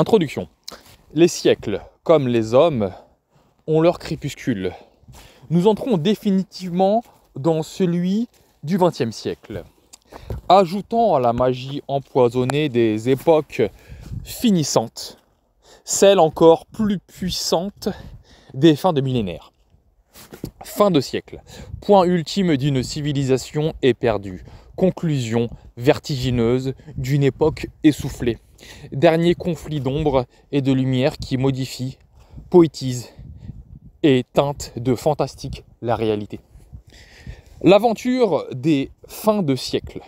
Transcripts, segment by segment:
Introduction. Les siècles, comme les hommes, ont leur crépuscule. Nous entrons définitivement dans celui du XXe siècle. Ajoutant à la magie empoisonnée des époques finissantes, celle encore plus puissante des fins de millénaires. Fin de siècle, point ultime d'une civilisation éperdue, conclusion vertigineuse d'une époque essoufflée. Dernier conflit d'ombre et de lumière qui modifie, poétise et teinte de fantastique la réalité. L'aventure des fins de siècle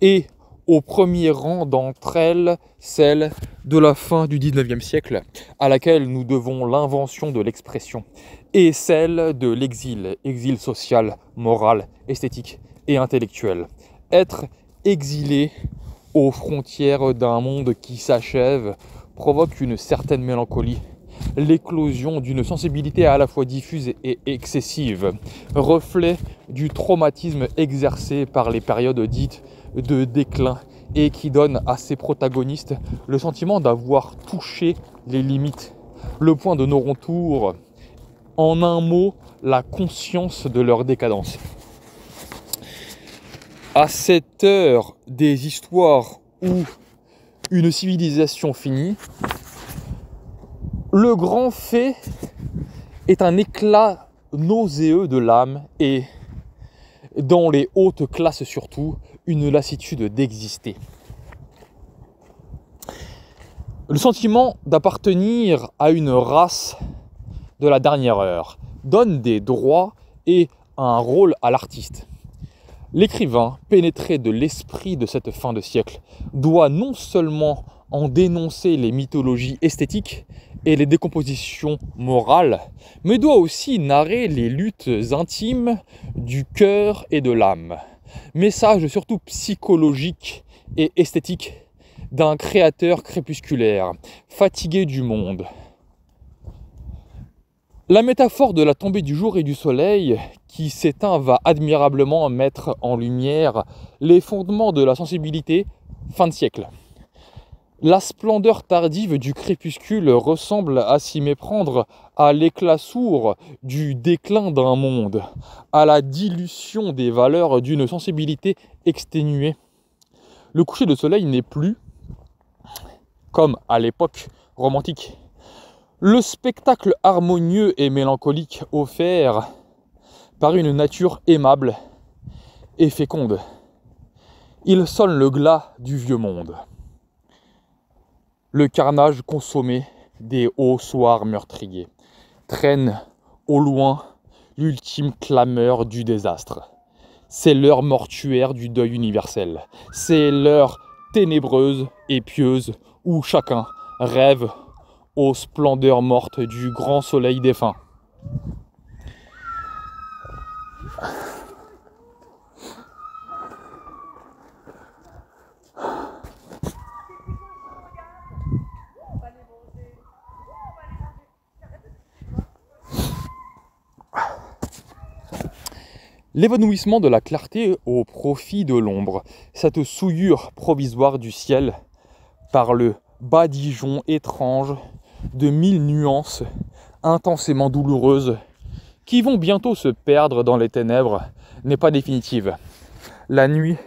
est au premier rang d'entre elles celle de la fin du 19e siècle, à laquelle nous devons l'invention de l'expression, et celle de l'exil, exil social, moral, esthétique et intellectuel. Être exilé aux frontières d'un monde qui s'achève, provoque une certaine mélancolie l'éclosion d'une sensibilité à la fois diffuse et excessive, reflet du traumatisme exercé par les périodes dites de déclin et qui donne à ses protagonistes le sentiment d'avoir touché les limites, le point de non-retour, en un mot, la conscience de leur décadence à cette heure des histoires où une civilisation finit, le grand fait est un éclat nauséeux de l'âme et, dans les hautes classes surtout, une lassitude d'exister. Le sentiment d'appartenir à une race de la dernière heure donne des droits et un rôle à l'artiste. L'écrivain, pénétré de l'esprit de cette fin de siècle, doit non seulement en dénoncer les mythologies esthétiques et les décompositions morales, mais doit aussi narrer les luttes intimes du cœur et de l'âme. Message surtout psychologique et esthétique d'un créateur crépusculaire, fatigué du monde. La métaphore de la tombée du jour et du soleil, qui s'éteint va admirablement mettre en lumière les fondements de la sensibilité fin de siècle. La splendeur tardive du crépuscule ressemble à s'y méprendre à l'éclat sourd du déclin d'un monde, à la dilution des valeurs d'une sensibilité exténuée. Le coucher de soleil n'est plus, comme à l'époque romantique, le spectacle harmonieux et mélancolique offert par une nature aimable et féconde. Il sonne le glas du vieux monde. Le carnage consommé des hauts soirs meurtriers traîne au loin l'ultime clameur du désastre. C'est l'heure mortuaire du deuil universel. C'est l'heure ténébreuse et pieuse où chacun rêve aux splendeurs mortes du grand soleil défunt. L'évanouissement de la clarté au profit de l'ombre, cette souillure provisoire du ciel par le badigeon étrange de mille nuances intensément douloureuses qui vont bientôt se perdre dans les ténèbres n'est pas définitive. La nuit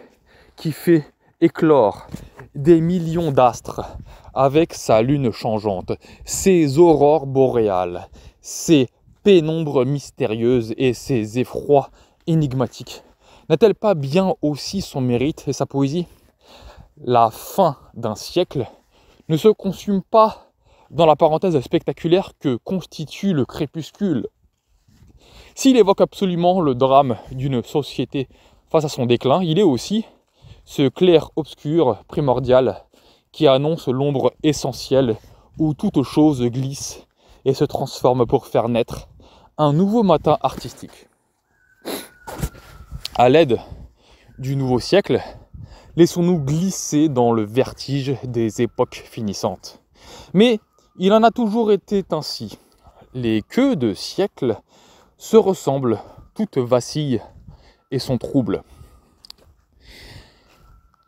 qui fait éclore des millions d'astres avec sa lune changeante, ses aurores boréales, ses pénombres mystérieuses et ses effrois énigmatiques. N'a-t-elle pas bien aussi son mérite et sa poésie La fin d'un siècle ne se consume pas dans la parenthèse spectaculaire que constitue le crépuscule s'il évoque absolument le drame d'une société face à son déclin, il est aussi ce clair-obscur primordial qui annonce l'ombre essentielle où toute chose glisse et se transforme pour faire naître un nouveau matin artistique. À l'aide du nouveau siècle, laissons-nous glisser dans le vertige des époques finissantes. Mais il en a toujours été ainsi. Les queues de siècles se ressemblent, toutes vacillent et sont troubles.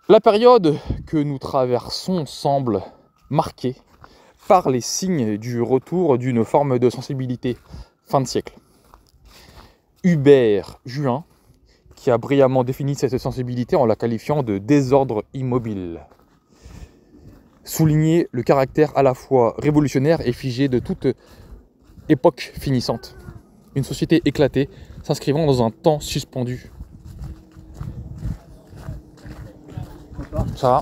La période que nous traversons semble marquée par les signes du retour d'une forme de sensibilité fin de siècle. Hubert Juin, qui a brillamment défini cette sensibilité en la qualifiant de désordre immobile, soulignait le caractère à la fois révolutionnaire et figé de toute époque finissante une société éclatée, s'inscrivant dans un temps suspendu. Ça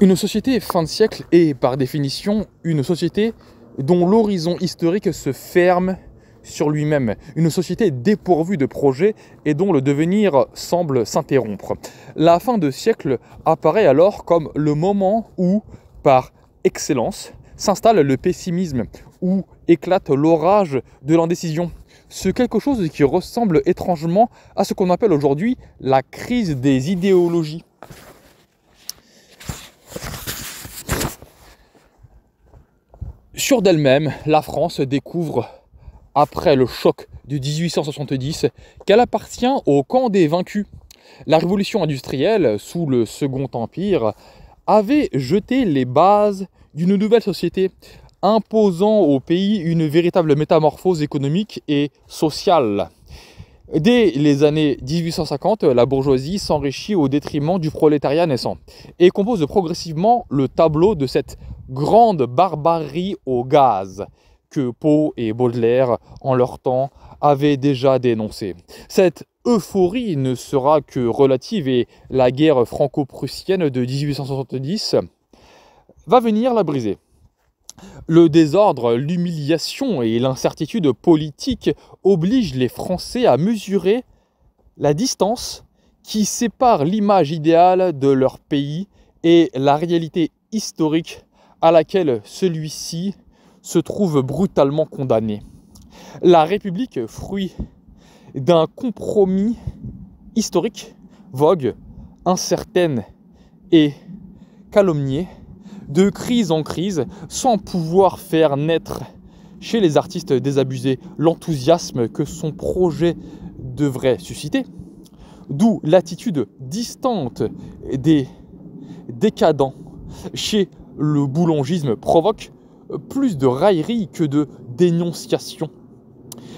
Une société fin de siècle est par définition une société dont l'horizon historique se ferme sur lui-même, une société dépourvue de projets et dont le devenir semble s'interrompre. La fin de siècle apparaît alors comme le moment où, par excellence, s'installe le pessimisme, où éclate l'orage de l'indécision. ce quelque chose qui ressemble étrangement à ce qu'on appelle aujourd'hui la crise des idéologies. Sur d'elle-même, la France découvre, après le choc de 1870, qu'elle appartient au camp des vaincus. La révolution industrielle, sous le Second Empire, avait jeté les bases d'une nouvelle société, imposant au pays une véritable métamorphose économique et sociale. Dès les années 1850, la bourgeoisie s'enrichit au détriment du prolétariat naissant et compose progressivement le tableau de cette grande barbarie au gaz que Poe et Baudelaire, en leur temps, avaient déjà dénoncé. Cette euphorie ne sera que relative et la guerre franco-prussienne de 1870 va venir la briser. Le désordre, l'humiliation et l'incertitude politique obligent les Français à mesurer la distance qui sépare l'image idéale de leur pays et la réalité historique à laquelle celui-ci se trouve brutalement condamné. La République, fruit d'un compromis historique, vogue, incertaine et calomniée, de crise en crise sans pouvoir faire naître chez les artistes désabusés l'enthousiasme que son projet devrait susciter, d'où l'attitude distante des décadents chez le boulangisme provoque plus de raillerie que de dénonciation.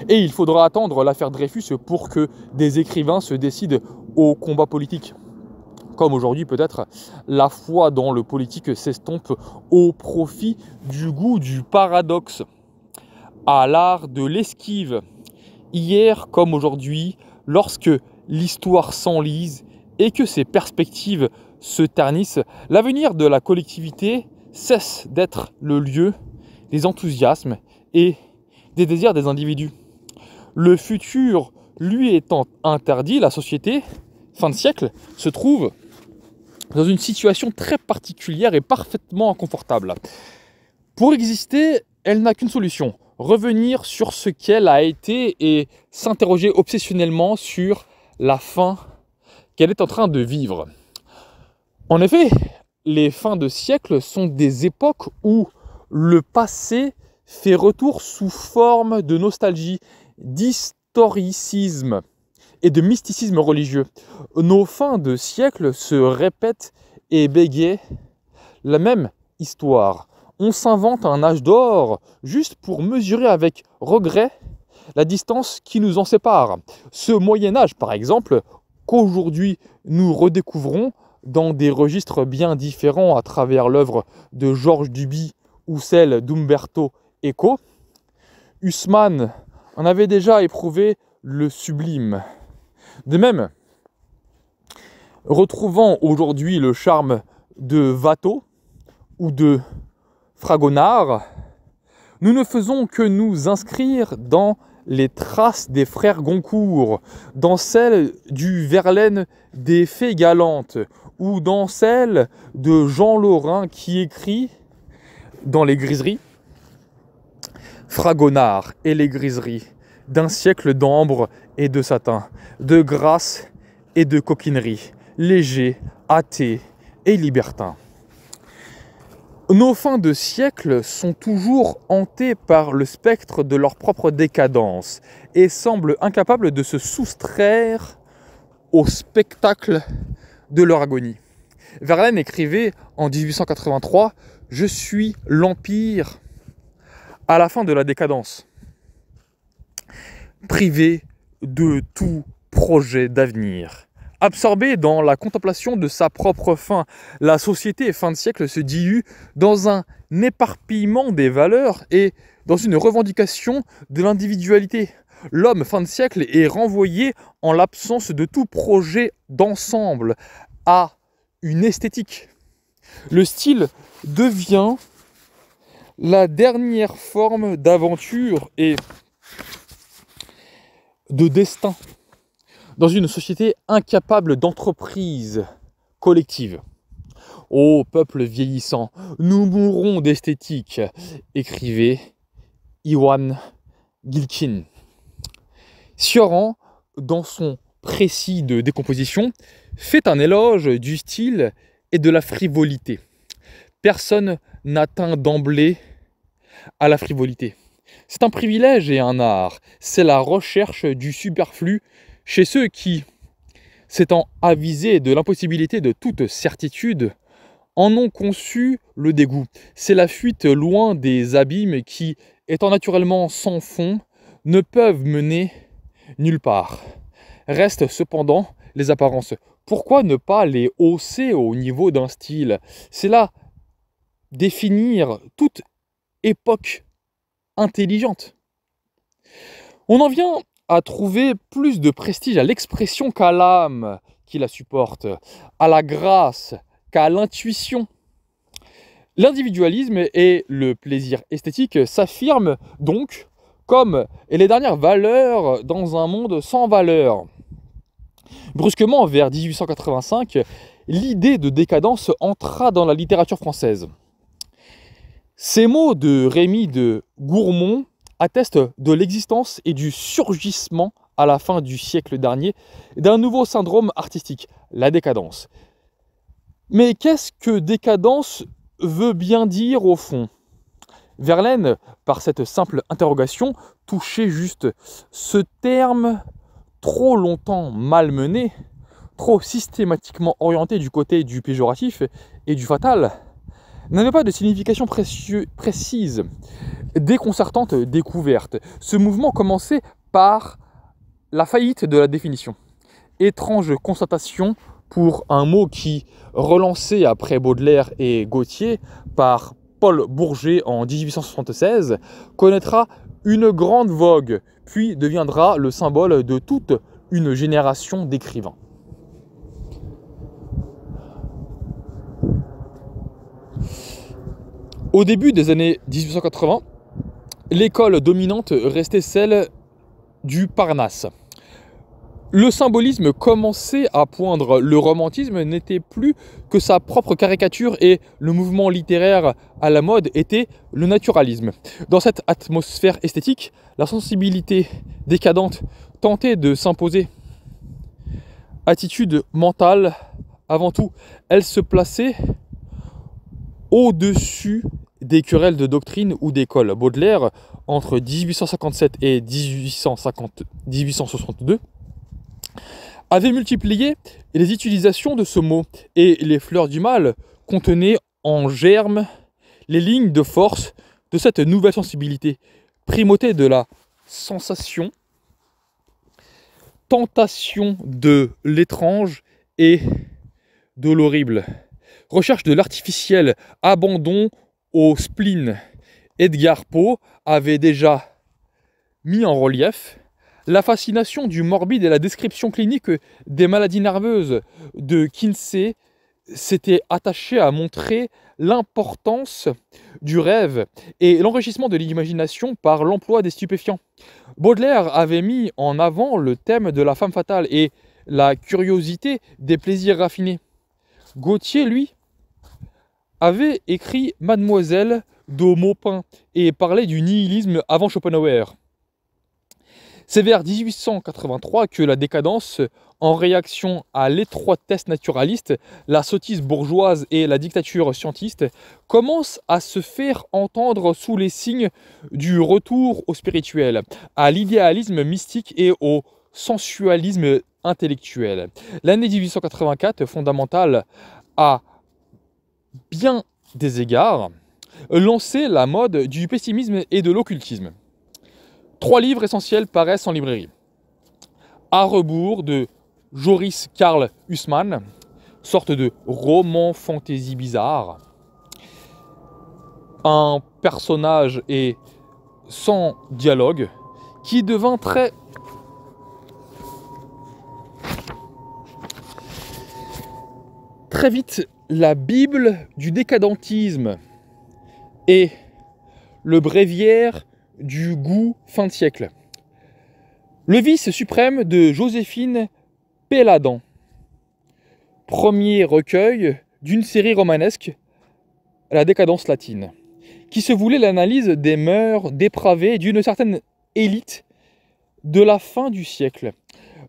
Et il faudra attendre l'affaire Dreyfus pour que des écrivains se décident au combat politique comme aujourd'hui peut-être, la foi dans le politique s'estompe au profit du goût du paradoxe, à l'art de l'esquive. Hier comme aujourd'hui, lorsque l'histoire s'enlise et que ses perspectives se ternissent, l'avenir de la collectivité cesse d'être le lieu des enthousiasmes et des désirs des individus. Le futur lui étant interdit, la société, fin de siècle, se trouve dans une situation très particulière et parfaitement inconfortable. Pour exister, elle n'a qu'une solution, revenir sur ce qu'elle a été et s'interroger obsessionnellement sur la fin qu'elle est en train de vivre. En effet, les fins de siècle sont des époques où le passé fait retour sous forme de nostalgie, d'historicisme et de mysticisme religieux. Nos fins de siècle se répètent et bégayent la même histoire. On s'invente un âge d'or juste pour mesurer avec regret la distance qui nous en sépare. Ce Moyen Âge, par exemple, qu'aujourd'hui nous redécouvrons dans des registres bien différents à travers l'œuvre de Georges Duby ou celle d'Umberto Eco, Usman en avait déjà éprouvé le sublime. De même, retrouvant aujourd'hui le charme de Watteau ou de Fragonard, nous ne faisons que nous inscrire dans les traces des frères Goncourt, dans celles du Verlaine des Fées Galantes, ou dans celle de Jean Lorrain qui écrit dans Les Griseries Fragonard et les Griseries d'un siècle d'ambre et de satin, de grâce et de coquinerie, léger, athée et libertin. Nos fins de siècle sont toujours hantées par le spectre de leur propre décadence et semblent incapables de se soustraire au spectacle de leur agonie. Verlaine écrivait en 1883 Je suis l'Empire à la fin de la décadence privé de tout projet d'avenir. Absorbé dans la contemplation de sa propre fin, la société fin de siècle se dilue dans un éparpillement des valeurs et dans une revendication de l'individualité. L'homme fin de siècle est renvoyé en l'absence de tout projet d'ensemble à une esthétique. Le style devient la dernière forme d'aventure et de destin, dans une société incapable d'entreprise collective. Ô peuple vieillissant, nous mourrons d'esthétique, écrivait Iwan Gilkin. Sioran, dans son précis de décomposition, fait un éloge du style et de la frivolité. Personne n'atteint d'emblée à la frivolité. C'est un privilège et un art. C'est la recherche du superflu chez ceux qui, s'étant avisés de l'impossibilité de toute certitude, en ont conçu le dégoût. C'est la fuite loin des abîmes qui, étant naturellement sans fond, ne peuvent mener nulle part. Restent cependant les apparences. Pourquoi ne pas les hausser au niveau d'un style C'est là définir toute époque intelligente. On en vient à trouver plus de prestige à l'expression qu'à l'âme qui la supporte, à la grâce qu'à l'intuition. L'individualisme et le plaisir esthétique s'affirment donc comme les dernières valeurs dans un monde sans valeur. Brusquement, vers 1885, l'idée de décadence entra dans la littérature française. Ces mots de Rémy de Gourmont attestent de l'existence et du surgissement à la fin du siècle dernier d'un nouveau syndrome artistique, la décadence. Mais qu'est-ce que décadence veut bien dire au fond Verlaine, par cette simple interrogation, touchait juste ce terme trop longtemps malmené, trop systématiquement orienté du côté du péjoratif et du fatal n'avait pas de signification précise, déconcertante, découverte. Ce mouvement commençait par la faillite de la définition. Étrange constatation pour un mot qui, relancé après Baudelaire et Gautier par Paul Bourget en 1876, connaîtra une grande vogue, puis deviendra le symbole de toute une génération d'écrivains. Au début des années 1880, l'école dominante restait celle du Parnasse. Le symbolisme commençait à poindre, le romantisme n'était plus que sa propre caricature et le mouvement littéraire à la mode était le naturalisme. Dans cette atmosphère esthétique, la sensibilité décadente tentait de s'imposer. Attitude mentale avant tout, elle se plaçait au-dessus des querelles de doctrine ou d'école. Baudelaire, entre 1857 et 1850, 1862, avait multiplié les utilisations de ce mot, et les fleurs du mal contenaient en germe les lignes de force de cette nouvelle sensibilité, primauté de la sensation, tentation de l'étrange et de l'horrible, recherche de l'artificiel, abandon au spleen, Edgar Poe avait déjà mis en relief la fascination du morbide et la description clinique des maladies nerveuses de Kinsey s'était attaché à montrer l'importance du rêve et l'enrichissement de l'imagination par l'emploi des stupéfiants. Baudelaire avait mis en avant le thème de la femme fatale et la curiosité des plaisirs raffinés. Gautier, lui, avait écrit Mademoiselle de Maupin et parlait du nihilisme avant Schopenhauer. C'est vers 1883 que la décadence, en réaction à l'étroitesse naturaliste, la sottise bourgeoise et la dictature scientiste, commence à se faire entendre sous les signes du retour au spirituel, à l'idéalisme mystique et au sensualisme intellectuel. L'année 1884, fondamentale à bien des égards, lancer la mode du pessimisme et de l'occultisme. Trois livres essentiels paraissent en librairie. À rebours de Joris Karl Hussmann, sorte de roman fantaisie bizarre. Un personnage et sans dialogue qui devint très très vite la Bible du décadentisme et le bréviaire du goût fin de siècle. Le vice suprême de Joséphine Péladan. Premier recueil d'une série romanesque, La décadence latine, qui se voulait l'analyse des mœurs dépravées d'une certaine élite de la fin du siècle.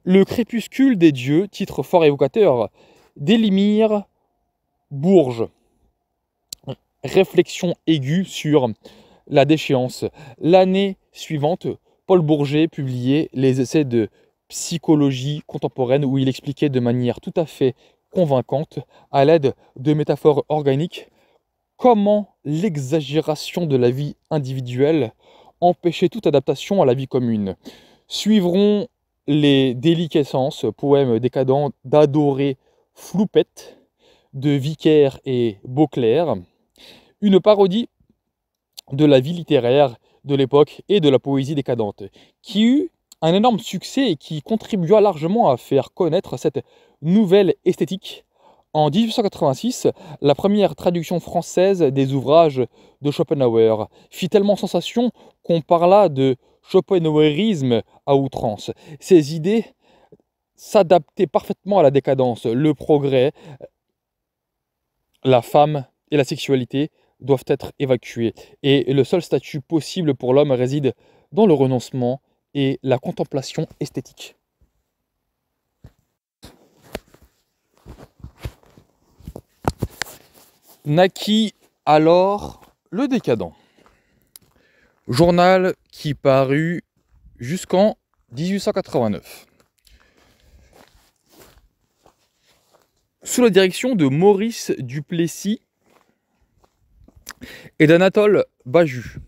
Le crépuscule des dieux, titre fort évocateur, délimire... Bourges. Réflexion aiguë sur la déchéance. L'année suivante, Paul Bourget publiait les essais de psychologie contemporaine où il expliquait de manière tout à fait convaincante, à l'aide de métaphores organiques, comment l'exagération de la vie individuelle empêchait toute adaptation à la vie commune. Suivront les déliquescences, poèmes décadents d'adoré Floupette, de Vicaire et Beauclerc, une parodie de la vie littéraire de l'époque et de la poésie décadente, qui eut un énorme succès et qui contribua largement à faire connaître cette nouvelle esthétique. En 1886, la première traduction française des ouvrages de Schopenhauer fit tellement sensation qu'on parla de Schopenhauerisme à outrance. Ces idées s'adaptaient parfaitement à la décadence, le progrès, la femme et la sexualité doivent être évacuées. Et le seul statut possible pour l'homme réside dans le renoncement et la contemplation esthétique. Naquit alors le décadent. Journal qui parut jusqu'en 1889. sous la direction de Maurice Duplessis et d'Anatole Baju.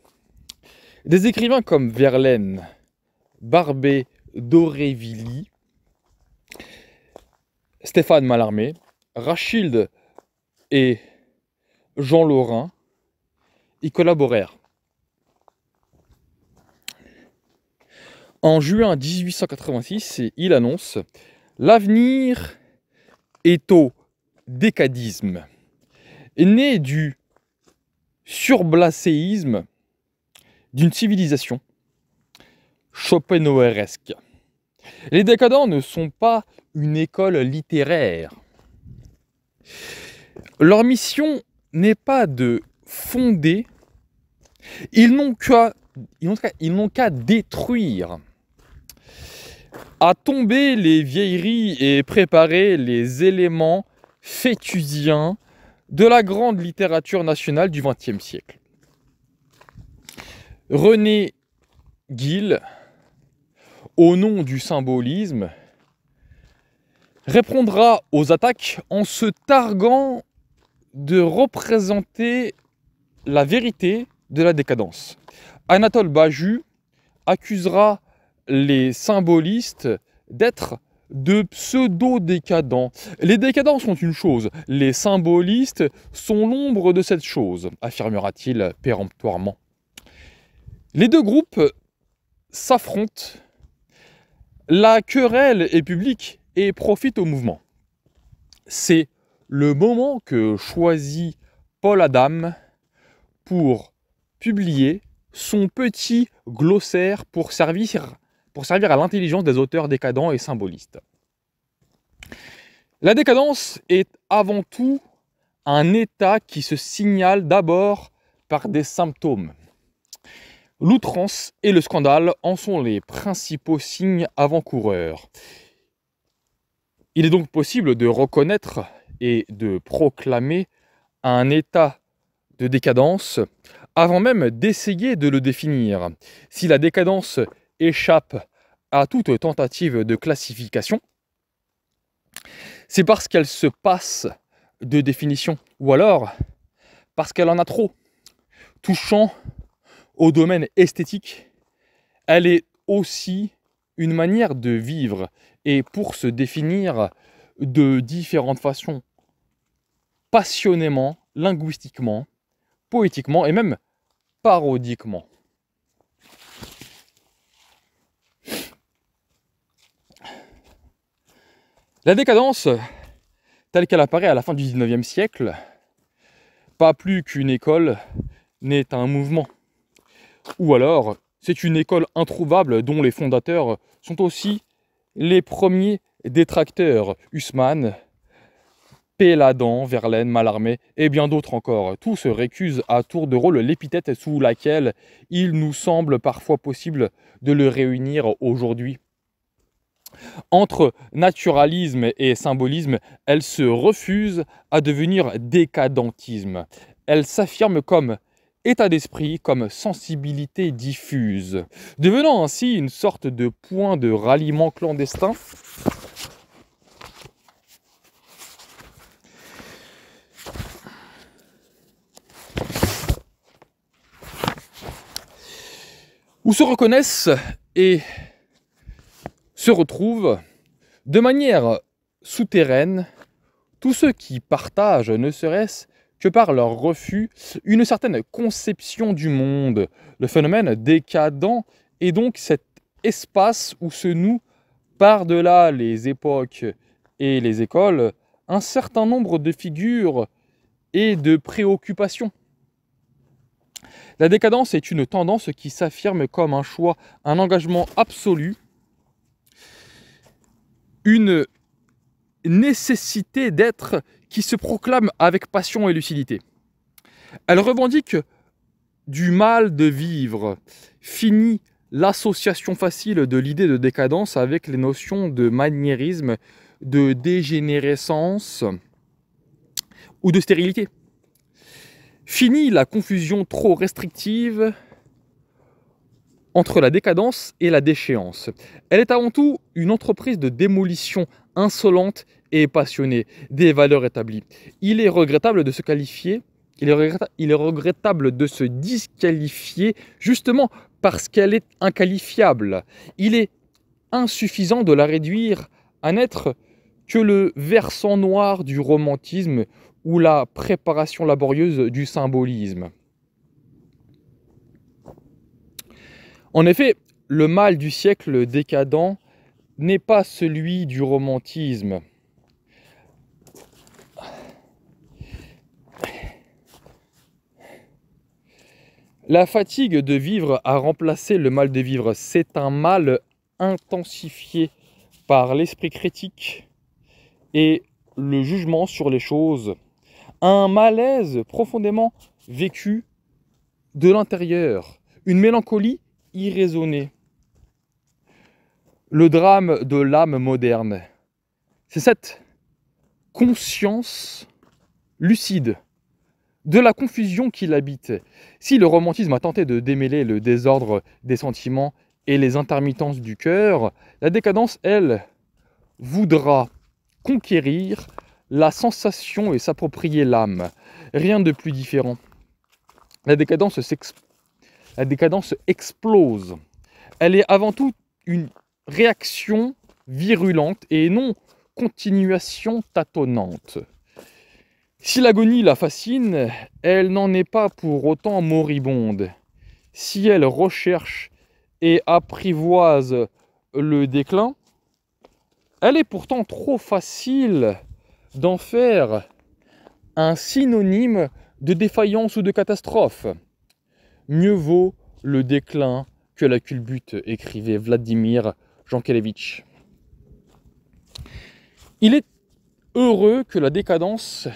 Des écrivains comme Verlaine, Barbet, Dorévilly, Stéphane Mallarmé, Rachilde et Jean Lorrain y collaborèrent. En juin 1886, il annonce L'avenir est au décadisme, né du surblaséisme d'une civilisation schopenhaueresque. Les décadents ne sont pas une école littéraire. Leur mission n'est pas de fonder, ils n'ont qu'à détruire à tomber les vieilleries et préparer les éléments fétusiens de la grande littérature nationale du XXe siècle. René Gill, au nom du symbolisme, répondra aux attaques en se targuant de représenter la vérité de la décadence. Anatole Baju accusera les symbolistes d'être de pseudo-décadents. Les décadents sont une chose, les symbolistes sont l'ombre de cette chose, affirmera-t-il péremptoirement. Les deux groupes s'affrontent. La querelle est publique et profite au mouvement. C'est le moment que choisit Paul Adam pour publier son petit glossaire pour servir pour servir à l'intelligence des auteurs décadents et symbolistes. La décadence est avant tout un état qui se signale d'abord par des symptômes. L'outrance et le scandale en sont les principaux signes avant-coureurs. Il est donc possible de reconnaître et de proclamer un état de décadence avant même d'essayer de le définir. Si la décadence échappe à toute tentative de classification, c'est parce qu'elle se passe de définition, ou alors parce qu'elle en a trop. Touchant au domaine esthétique, elle est aussi une manière de vivre et pour se définir de différentes façons, passionnément, linguistiquement, poétiquement et même parodiquement. La décadence, telle qu'elle apparaît à la fin du 19e siècle, pas plus qu'une école n'est un mouvement. Ou alors, c'est une école introuvable dont les fondateurs sont aussi les premiers détracteurs, Husman, Péladan, Verlaine, Mallarmé et bien d'autres encore. Tous récusent à tour de rôle l'épithète sous laquelle il nous semble parfois possible de le réunir aujourd'hui entre naturalisme et symbolisme, elle se refuse à devenir décadentisme. Elle s'affirme comme état d'esprit, comme sensibilité diffuse, devenant ainsi une sorte de point de ralliement clandestin où se reconnaissent et se retrouvent de manière souterraine tous ceux qui partagent, ne serait-ce que par leur refus, une certaine conception du monde, le phénomène décadent, et donc cet espace où se nouent, par-delà les époques et les écoles, un certain nombre de figures et de préoccupations. La décadence est une tendance qui s'affirme comme un choix, un engagement absolu une nécessité d'être qui se proclame avec passion et lucidité. Elle revendique du mal de vivre, finit l'association facile de l'idée de décadence avec les notions de maniérisme, de dégénérescence ou de stérilité. Finit la confusion trop restrictive entre la décadence et la déchéance. Elle est avant tout une entreprise de démolition insolente et passionnée des valeurs établies. Il est regrettable de se qualifier, il est, regrettable de se disqualifier justement parce qu'elle est inqualifiable. Il est insuffisant de la réduire à n'être que le versant noir du romantisme ou la préparation laborieuse du symbolisme. En effet, le mal du siècle décadent n'est pas celui du romantisme. La fatigue de vivre a remplacé le mal de vivre. C'est un mal intensifié par l'esprit critique et le jugement sur les choses. Un malaise profondément vécu de l'intérieur. Une mélancolie irraisonné. Le drame de l'âme moderne, c'est cette conscience lucide de la confusion qui l'habite. Si le romantisme a tenté de démêler le désordre des sentiments et les intermittences du cœur, la décadence, elle, voudra conquérir la sensation et s'approprier l'âme. Rien de plus différent. La décadence s'exprime la décadence explose. Elle est avant tout une réaction virulente et non continuation tâtonnante. Si l'agonie la fascine, elle n'en est pas pour autant moribonde. Si elle recherche et apprivoise le déclin, elle est pourtant trop facile d'en faire un synonyme de défaillance ou de catastrophe. Mieux vaut le déclin que la culbute, écrivait Vladimir Jankelevitch. Il est heureux que la décadence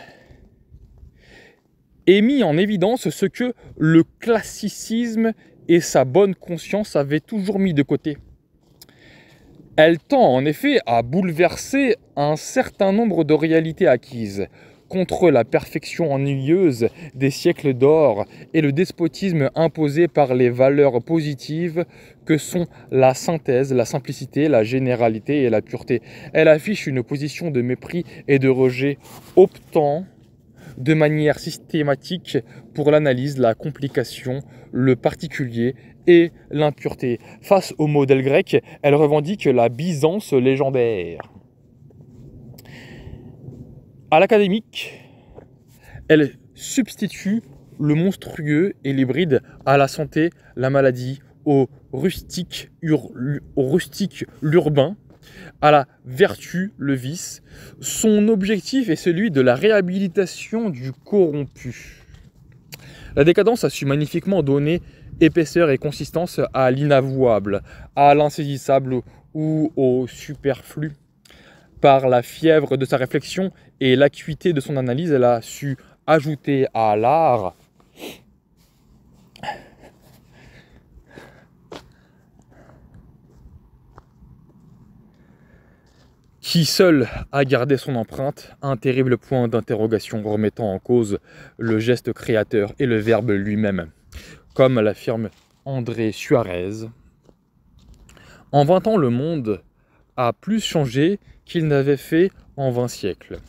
ait mis en évidence ce que le classicisme et sa bonne conscience avaient toujours mis de côté. Elle tend en effet à bouleverser un certain nombre de réalités acquises, contre la perfection ennuyeuse des siècles d'or et le despotisme imposé par les valeurs positives que sont la synthèse, la simplicité, la généralité et la pureté. Elle affiche une position de mépris et de rejet, optant de manière systématique pour l'analyse, la complication, le particulier et l'impureté. Face au modèle grec, elle revendique la Byzance légendaire à l'académique, elle substitue le monstrueux et l'hybride à la santé, la maladie, au rustique, au rustique l'urbain, à la vertu, le vice. Son objectif est celui de la réhabilitation du corrompu. La décadence a su magnifiquement donner épaisseur et consistance à l'inavouable, à l'insaisissable ou au superflu. Par la fièvre de sa réflexion et l'acuité de son analyse, elle a su ajouter à l'art qui seul a gardé son empreinte, un terrible point d'interrogation remettant en cause le geste créateur et le verbe lui-même. Comme l'affirme André Suarez, en 20 ans, le monde a plus changé qu'il n'avait fait en 20 siècles.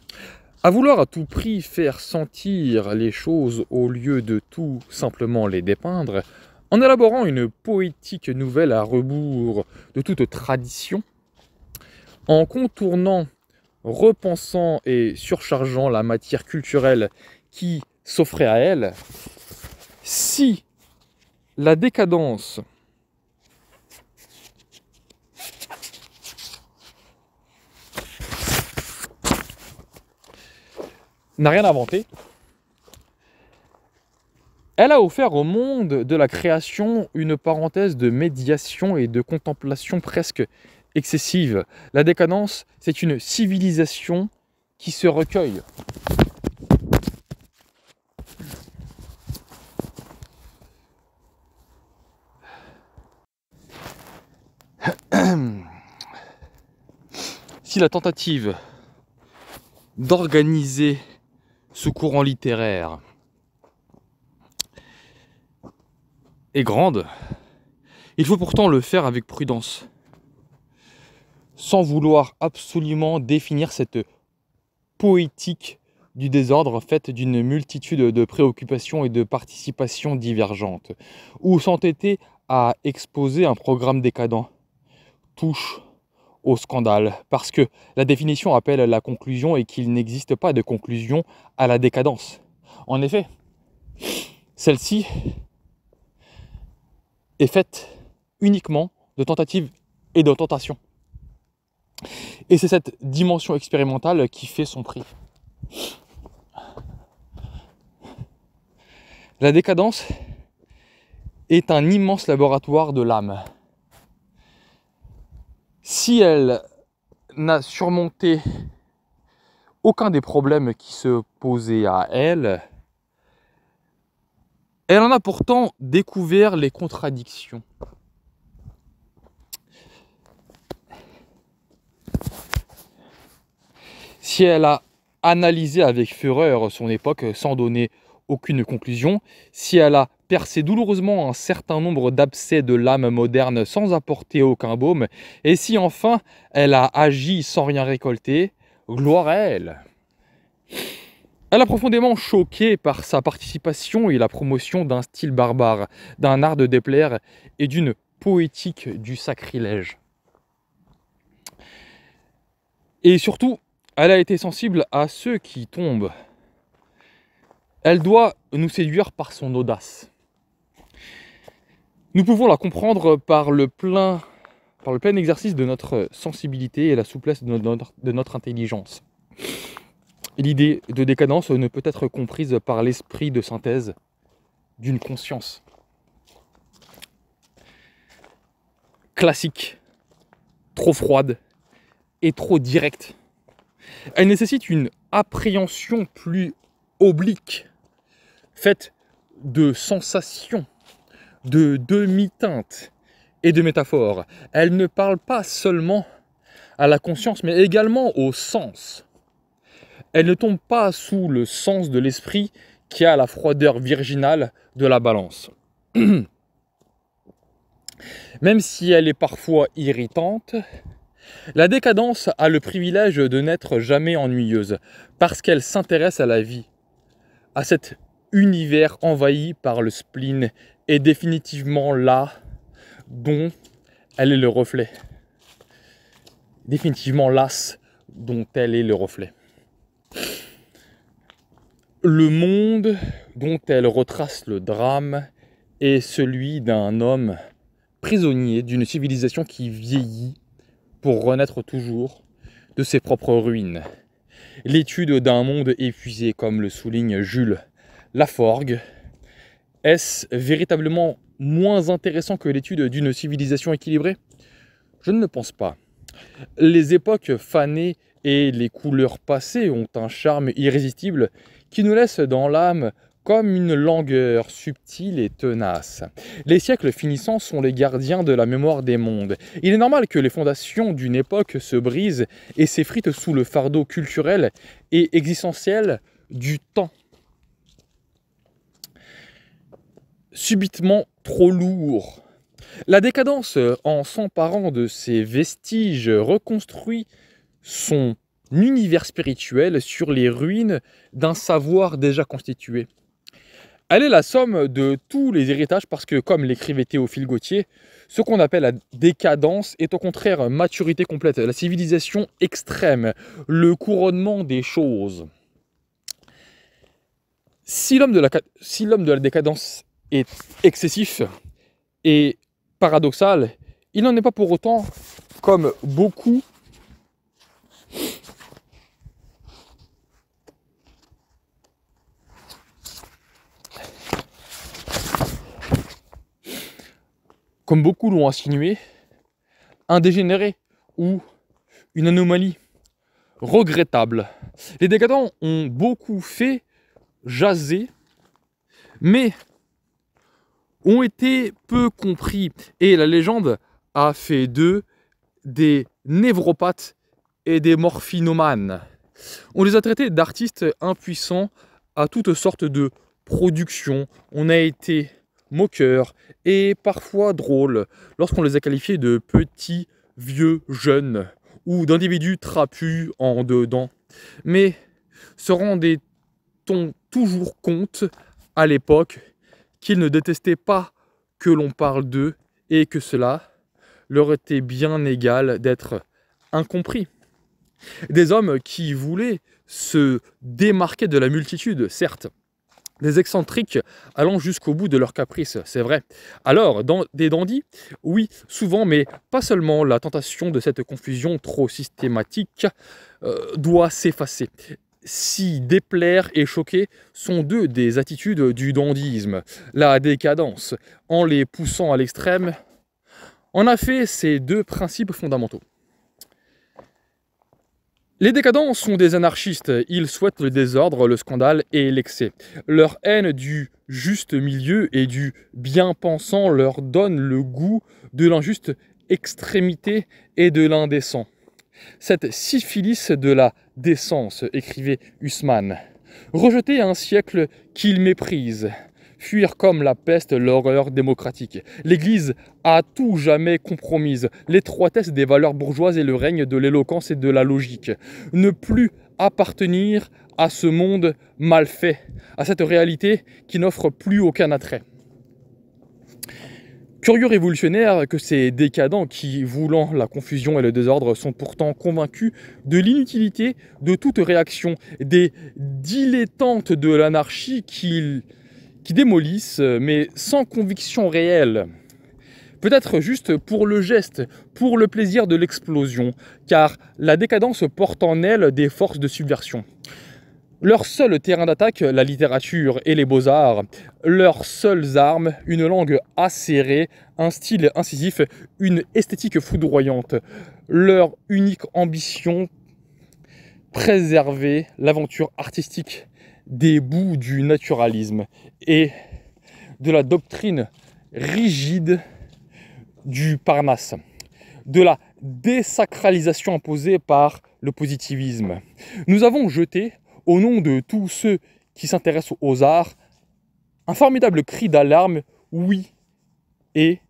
À vouloir à tout prix faire sentir les choses au lieu de tout simplement les dépeindre, en élaborant une poétique nouvelle à rebours de toute tradition, en contournant, repensant et surchargeant la matière culturelle qui s'offrait à elle, si la décadence n'a rien inventé. Elle a offert au monde de la création une parenthèse de médiation et de contemplation presque excessive. La décadence, c'est une civilisation qui se recueille. si la tentative d'organiser ce courant littéraire est grande, il faut pourtant le faire avec prudence, sans vouloir absolument définir cette poétique du désordre faite d'une multitude de préoccupations et de participations divergentes, ou s'entêter à exposer un programme décadent, touche au scandale, parce que la définition appelle la conclusion et qu'il n'existe pas de conclusion à la décadence. En effet, celle-ci est faite uniquement de tentatives et de tentations. Et c'est cette dimension expérimentale qui fait son prix. La décadence est un immense laboratoire de l'âme si elle n'a surmonté aucun des problèmes qui se posaient à elle, elle en a pourtant découvert les contradictions. Si elle a analysé avec fureur son époque sans donner aucune conclusion, si elle a percer douloureusement un certain nombre d'abcès de l'âme moderne sans apporter aucun baume, et si enfin elle a agi sans rien récolter, gloire à elle. Elle a profondément choqué par sa participation et la promotion d'un style barbare, d'un art de déplaire et d'une poétique du sacrilège. Et surtout, elle a été sensible à ceux qui tombent. Elle doit nous séduire par son audace. Nous pouvons la comprendre par le plein, par le plein exercice de notre sensibilité et la souplesse de de notre intelligence. L'idée de décadence ne peut être comprise par l'esprit de synthèse d'une conscience classique, trop froide et trop directe. Elle nécessite une appréhension plus oblique, faite de sensations de demi teinte et de métaphores. Elle ne parle pas seulement à la conscience, mais également au sens. Elle ne tombe pas sous le sens de l'esprit qui a la froideur virginale de la balance. Même si elle est parfois irritante, la décadence a le privilège de n'être jamais ennuyeuse, parce qu'elle s'intéresse à la vie, à cet univers envahi par le spleen est définitivement là dont elle est le reflet. Définitivement l'as dont elle est le reflet. Le monde dont elle retrace le drame est celui d'un homme prisonnier d'une civilisation qui vieillit pour renaître toujours de ses propres ruines. L'étude d'un monde épuisé, comme le souligne Jules Laforgue, est-ce véritablement moins intéressant que l'étude d'une civilisation équilibrée Je ne le pense pas. Les époques fanées et les couleurs passées ont un charme irrésistible qui nous laisse dans l'âme comme une langueur subtile et tenace. Les siècles finissants sont les gardiens de la mémoire des mondes. Il est normal que les fondations d'une époque se brisent et s'effritent sous le fardeau culturel et existentiel du temps subitement trop lourd. La décadence, euh, en s'emparant de ses vestiges, reconstruit son univers spirituel sur les ruines d'un savoir déjà constitué. Elle est la somme de tous les héritages parce que, comme l'écrivait Théophile Gautier, ce qu'on appelle la décadence est au contraire maturité complète, la civilisation extrême, le couronnement des choses. Si l'homme de, la, de la décadence excessif et paradoxal, il n'en est pas pour autant, comme beaucoup comme beaucoup l'ont insinué, un dégénéré ou une anomalie regrettable. Les décadents ont beaucoup fait jaser, mais ont été peu compris. Et la légende a fait d'eux des névropathes et des morphinomanes. On les a traités d'artistes impuissants à toutes sortes de productions. On a été moqueurs et parfois drôles lorsqu'on les a qualifiés de petits vieux jeunes ou d'individus trapus en dedans. Mais se rendait-on toujours compte à l'époque qu'ils ne détestaient pas que l'on parle d'eux et que cela leur était bien égal d'être incompris. Des hommes qui voulaient se démarquer de la multitude, certes, des excentriques allant jusqu'au bout de leurs caprices, c'est vrai. Alors, des dandys, oui, souvent, mais pas seulement, la tentation de cette confusion trop systématique euh, doit s'effacer si déplaire et choquer sont deux des attitudes du dandysme la décadence, en les poussant à l'extrême, en a fait ces deux principes fondamentaux. Les décadents sont des anarchistes, ils souhaitent le désordre, le scandale et l'excès. Leur haine du juste milieu et du bien-pensant leur donne le goût de l'injuste extrémité et de l'indécent. Cette syphilis de la d'essence, écrivait Husman. Rejeter un siècle qu'il méprise, fuir comme la peste l'horreur démocratique. L'Église a tout jamais compromise, l'étroitesse des valeurs bourgeoises et le règne de l'éloquence et de la logique. Ne plus appartenir à ce monde mal fait, à cette réalité qui n'offre plus aucun attrait. Curieux révolutionnaire que ces décadents qui, voulant la confusion et le désordre, sont pourtant convaincus de l'inutilité de toute réaction, des dilettantes de l'anarchie qu'ils qui démolissent, mais sans conviction réelle. Peut-être juste pour le geste, pour le plaisir de l'explosion, car la décadence porte en elle des forces de subversion. Leur seul terrain d'attaque, la littérature et les beaux-arts. Leurs seules armes, une langue acérée, un style incisif, une esthétique foudroyante. Leur unique ambition, préserver l'aventure artistique des bouts du naturalisme et de la doctrine rigide du Parnasse, de la désacralisation imposée par le positivisme. Nous avons jeté au nom de tous ceux qui s'intéressent aux arts, un formidable cri d'alarme, oui, est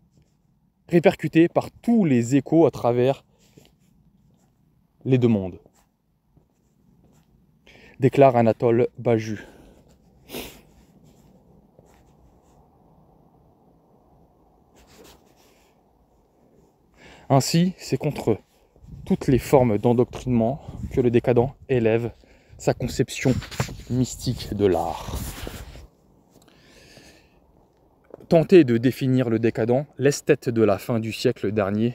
répercuté par tous les échos à travers les deux mondes. Déclare Anatole Baju. Ainsi, c'est contre toutes les formes d'endoctrinement que le décadent élève sa conception mystique de l'art. Tenter de définir le décadent, l'esthète de la fin du siècle dernier,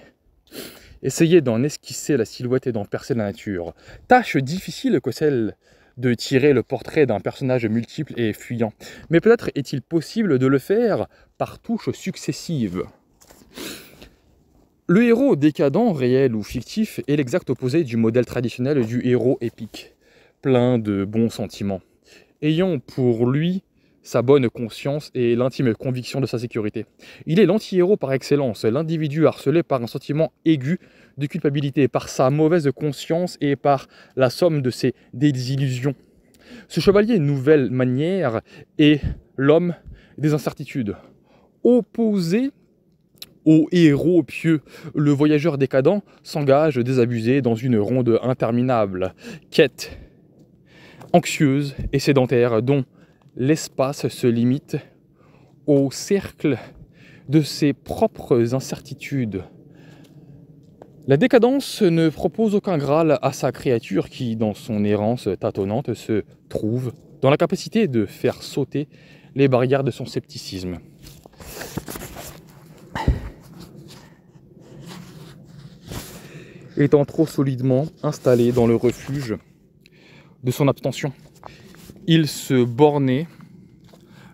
essayer d'en esquisser la silhouette et d'en percer la nature, tâche difficile que celle de tirer le portrait d'un personnage multiple et fuyant. Mais peut-être est-il possible de le faire par touches successives. Le héros décadent, réel ou fictif, est l'exact opposé du modèle traditionnel du héros épique plein de bons sentiments, ayant pour lui sa bonne conscience et l'intime conviction de sa sécurité. Il est l'anti-héros par excellence, l'individu harcelé par un sentiment aigu de culpabilité, par sa mauvaise conscience et par la somme de ses désillusions. Ce chevalier nouvelle manière est l'homme des incertitudes, opposé au héros pieux. Le voyageur décadent s'engage désabusé dans une ronde interminable, quête anxieuse et sédentaire dont l'espace se limite au cercle de ses propres incertitudes. La décadence ne propose aucun Graal à sa créature qui, dans son errance tâtonnante, se trouve dans la capacité de faire sauter les barrières de son scepticisme. Étant trop solidement installée dans le refuge de son abstention. Il se bornait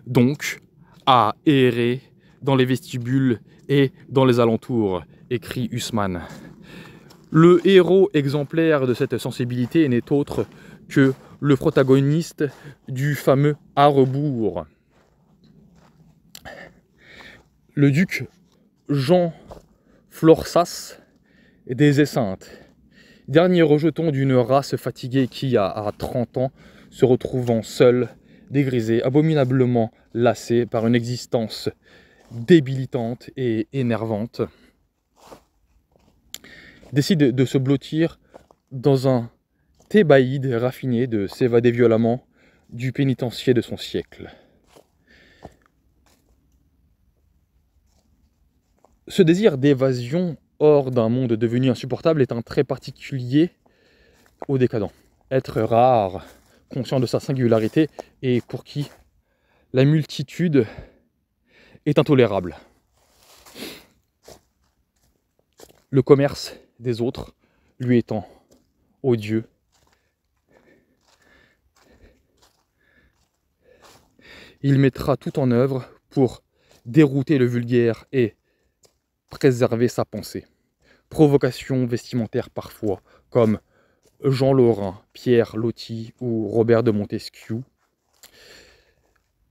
donc à errer dans les vestibules et dans les alentours, écrit Usman. Le héros exemplaire de cette sensibilité n'est autre que le protagoniste du fameux à rebours. Le duc Jean Florsas des Essintes Dernier rejeton d'une race fatiguée qui, à 30 ans, se retrouvant seule, dégrisée, abominablement lassée par une existence débilitante et énervante, décide de se blottir dans un thébaïde raffiné de s'évader violemment du pénitencier de son siècle. Ce désir d'évasion hors d'un monde devenu insupportable est un trait particulier au décadent. Être rare, conscient de sa singularité et pour qui la multitude est intolérable. Le commerce des autres lui étant odieux. Il mettra tout en œuvre pour dérouter le vulgaire et préserver sa pensée. provocation vestimentaire parfois, comme Jean Lorrain, Pierre Loti ou Robert de Montesquieu.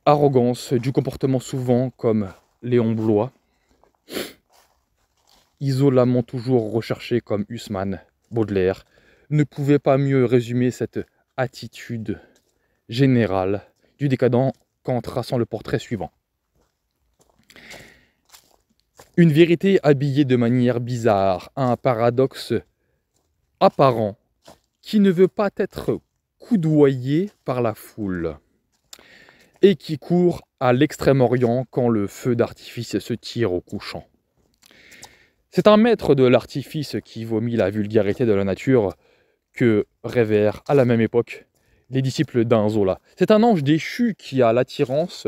Arrogance du comportement souvent, comme Léon Blois. Isolement toujours recherché, comme Hussmann, Baudelaire, ne pouvait pas mieux résumer cette attitude générale du décadent qu'en traçant le portrait suivant. Une vérité habillée de manière bizarre, un paradoxe apparent qui ne veut pas être coudoyé par la foule et qui court à l'Extrême-Orient quand le feu d'artifice se tire au couchant. C'est un maître de l'artifice qui vomit la vulgarité de la nature que révèrent à la même époque les disciples d'un Zola. C'est un ange déchu qui a l'attirance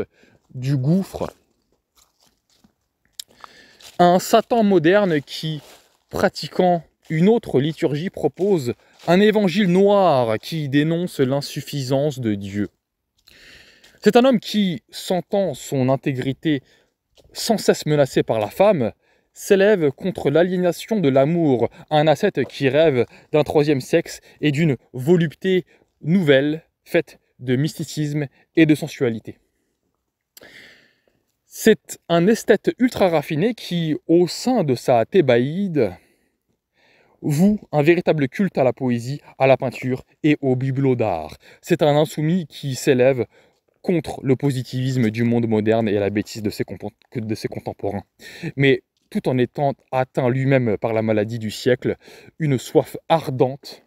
du gouffre un Satan moderne qui, pratiquant une autre liturgie, propose un évangile noir qui dénonce l'insuffisance de Dieu. C'est un homme qui, sentant son intégrité sans cesse menacée par la femme, s'élève contre l'aliénation de l'amour, un ascète qui rêve d'un troisième sexe et d'une volupté nouvelle faite de mysticisme et de sensualité. C'est un esthète ultra raffiné qui, au sein de sa thébaïde, voue un véritable culte à la poésie, à la peinture et au bibelot d'art. C'est un insoumis qui s'élève contre le positivisme du monde moderne et la bêtise de ses, de ses contemporains. Mais tout en étant atteint lui-même par la maladie du siècle, une soif ardente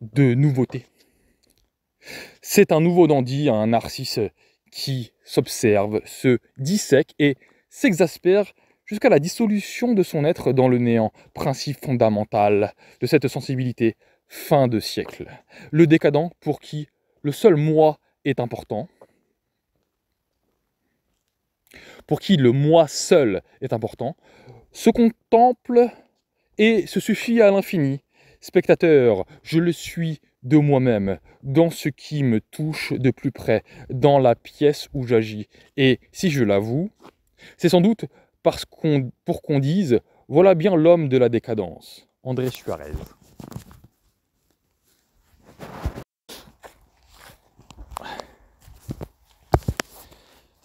de nouveautés. C'est un nouveau dandy, un narcisse qui s'observe, se dissèque et s'exaspère jusqu'à la dissolution de son être dans le néant, principe fondamental de cette sensibilité fin de siècle. Le décadent pour qui le seul moi est important, pour qui le moi seul est important, se contemple et se suffit à l'infini. Spectateur, je le suis de moi-même, dans ce qui me touche de plus près, dans la pièce où j'agis. Et si je l'avoue, c'est sans doute parce qu'on, pour qu'on dise voilà bien l'homme de la décadence, André Suarez.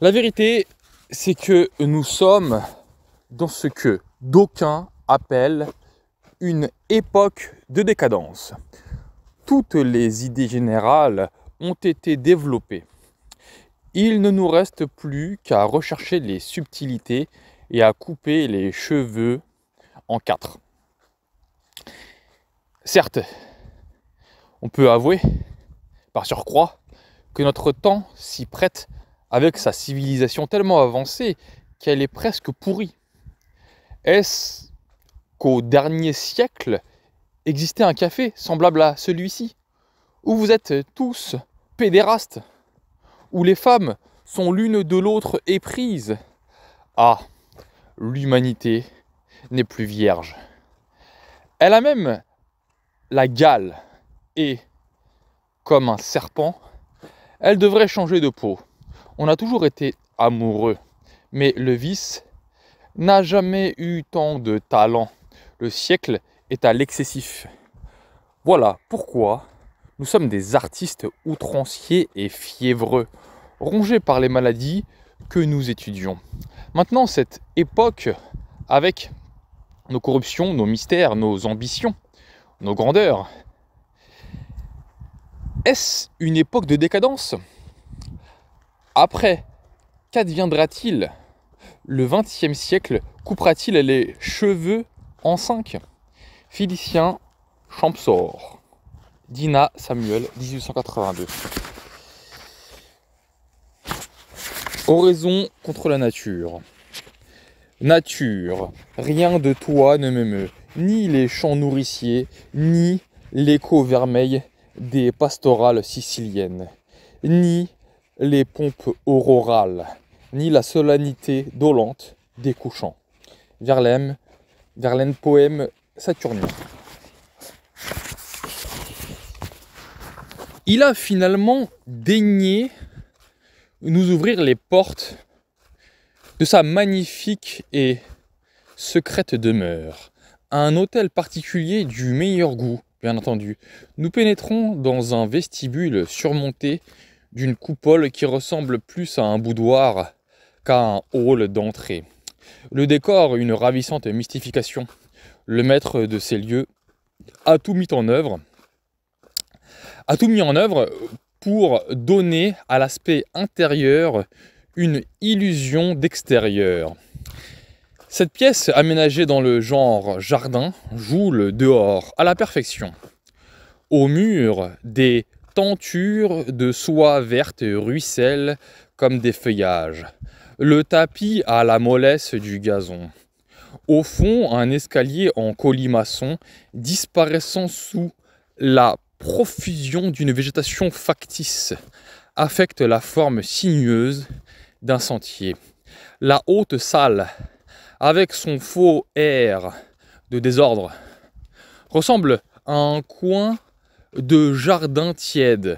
La vérité, c'est que nous sommes dans ce que d'aucuns appellent une époque de décadence toutes les idées générales ont été développées. Il ne nous reste plus qu'à rechercher les subtilités et à couper les cheveux en quatre. Certes, on peut avouer, par surcroît, que notre temps s'y prête avec sa civilisation tellement avancée qu'elle est presque pourrie. Est-ce qu'au dernier siècle, existait un café semblable à celui-ci, où vous êtes tous pédérastes, où les femmes sont l'une de l'autre éprises. Ah, l'humanité n'est plus vierge. Elle a même la gale et, comme un serpent, elle devrait changer de peau. On a toujours été amoureux, mais le vice n'a jamais eu tant de talent. Le siècle à l'excessif. Voilà pourquoi nous sommes des artistes outranciers et fiévreux, rongés par les maladies que nous étudions. Maintenant, cette époque, avec nos corruptions, nos mystères, nos ambitions, nos grandeurs, est-ce une époque de décadence Après, qu'adviendra-t-il Le XXe siècle coupera-t-il les cheveux en cinq Philicien Champsor, Dina Samuel, 1882. Oraison contre la nature. Nature, rien de toi ne m'émeut, ni les champs nourriciers, ni l'écho vermeil des pastorales siciliennes, ni les pompes aurorales, ni la solennité dolente des couchants. Verlaine, Verlaine poème Saturnien. Il a finalement daigné nous ouvrir les portes de sa magnifique et secrète demeure, un hôtel particulier du meilleur goût, bien entendu. Nous pénétrons dans un vestibule surmonté d'une coupole qui ressemble plus à un boudoir qu'à un hall d'entrée. Le décor, une ravissante mystification le maître de ces lieux a tout mis en œuvre, a tout mis en œuvre pour donner à l'aspect intérieur une illusion d'extérieur. Cette pièce, aménagée dans le genre jardin, joue le dehors à la perfection. Au mur, des tentures de soie verte ruissellent comme des feuillages. Le tapis a la mollesse du gazon. Au fond, un escalier en colimaçon disparaissant sous la profusion d'une végétation factice affecte la forme sinueuse d'un sentier. La haute salle, avec son faux air de désordre, ressemble à un coin de jardin tiède.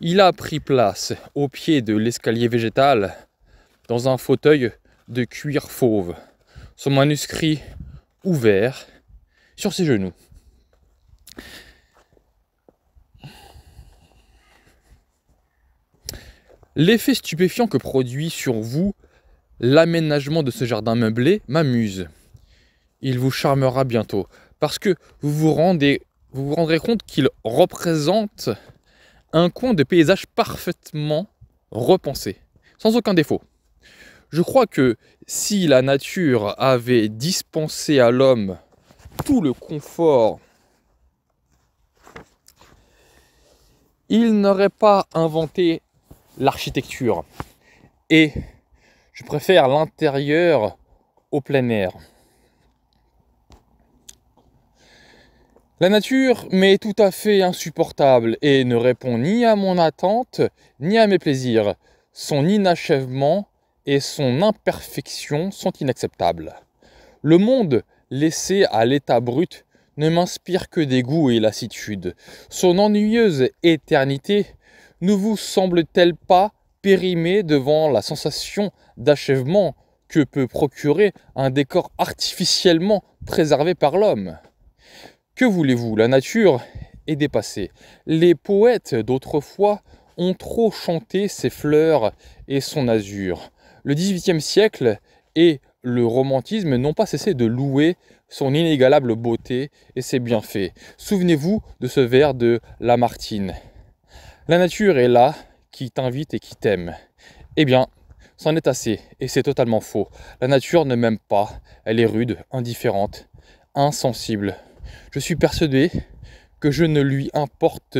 Il a pris place au pied de l'escalier végétal dans un fauteuil de cuir fauve son manuscrit ouvert sur ses genoux. L'effet stupéfiant que produit sur vous l'aménagement de ce jardin meublé m'amuse. Il vous charmera bientôt parce que vous vous rendez, vous, vous rendrez compte qu'il représente un coin de paysage parfaitement repensé, sans aucun défaut. Je crois que si la nature avait dispensé à l'homme tout le confort, il n'aurait pas inventé l'architecture. Et je préfère l'intérieur au plein air. La nature m'est tout à fait insupportable et ne répond ni à mon attente ni à mes plaisirs. Son inachèvement et son imperfection sont inacceptables. Le monde laissé à l'état brut ne m'inspire que dégoût et lassitude. Son ennuyeuse éternité ne vous semble-t-elle pas périmée devant la sensation d'achèvement que peut procurer un décor artificiellement préservé par l'homme Que voulez-vous, la nature est dépassée. Les poètes d'autrefois ont trop chanté ses fleurs et son azur. Le XVIIIe siècle et le romantisme n'ont pas cessé de louer son inégalable beauté et ses bienfaits. Souvenez-vous de ce vers de Lamartine. La nature est là qui t'invite et qui t'aime. Eh bien, c'en est assez, et c'est totalement faux. La nature ne m'aime pas, elle est rude, indifférente, insensible. Je suis persuadé que je ne lui importe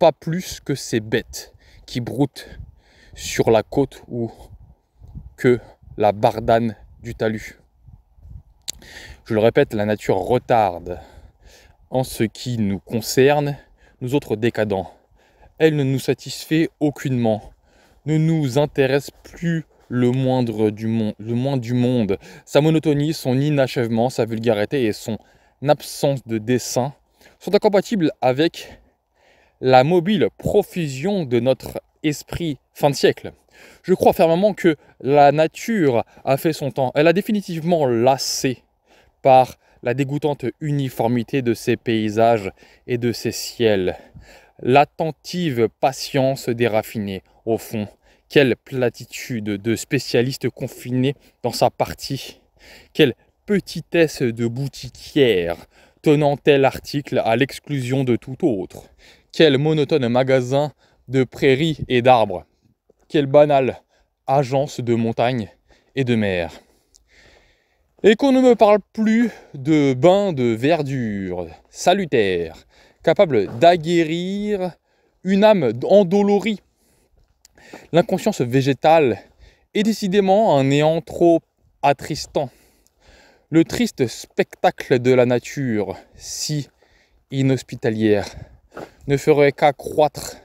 pas plus que ces bêtes qui broutent sur la côte ou la bardane du talus. Je le répète, la nature retarde en ce qui nous concerne, nous autres décadents. Elle ne nous satisfait aucunement, ne nous intéresse plus le moindre du monde, le moins du monde. Sa monotonie, son inachèvement, sa vulgarité et son absence de dessin sont incompatibles avec la mobile profusion de notre esprit fin de siècle. Je crois fermement que la nature a fait son temps. Elle a définitivement lassé par la dégoûtante uniformité de ses paysages et de ses ciels. L'attentive patience des raffinés, au fond. Quelle platitude de spécialiste confinés dans sa partie. Quelle petitesse de boutiquière tenant tel article à l'exclusion de tout autre. Quel monotone magasin de prairies et d'arbres quelle banale agence de montagne et de mer. Et qu'on ne me parle plus de bains de verdure salutaire, capable d'aguerrir une âme endolorie. L'inconscience végétale est décidément un néant trop attristant. Le triste spectacle de la nature, si inhospitalière, ne ferait qu'accroître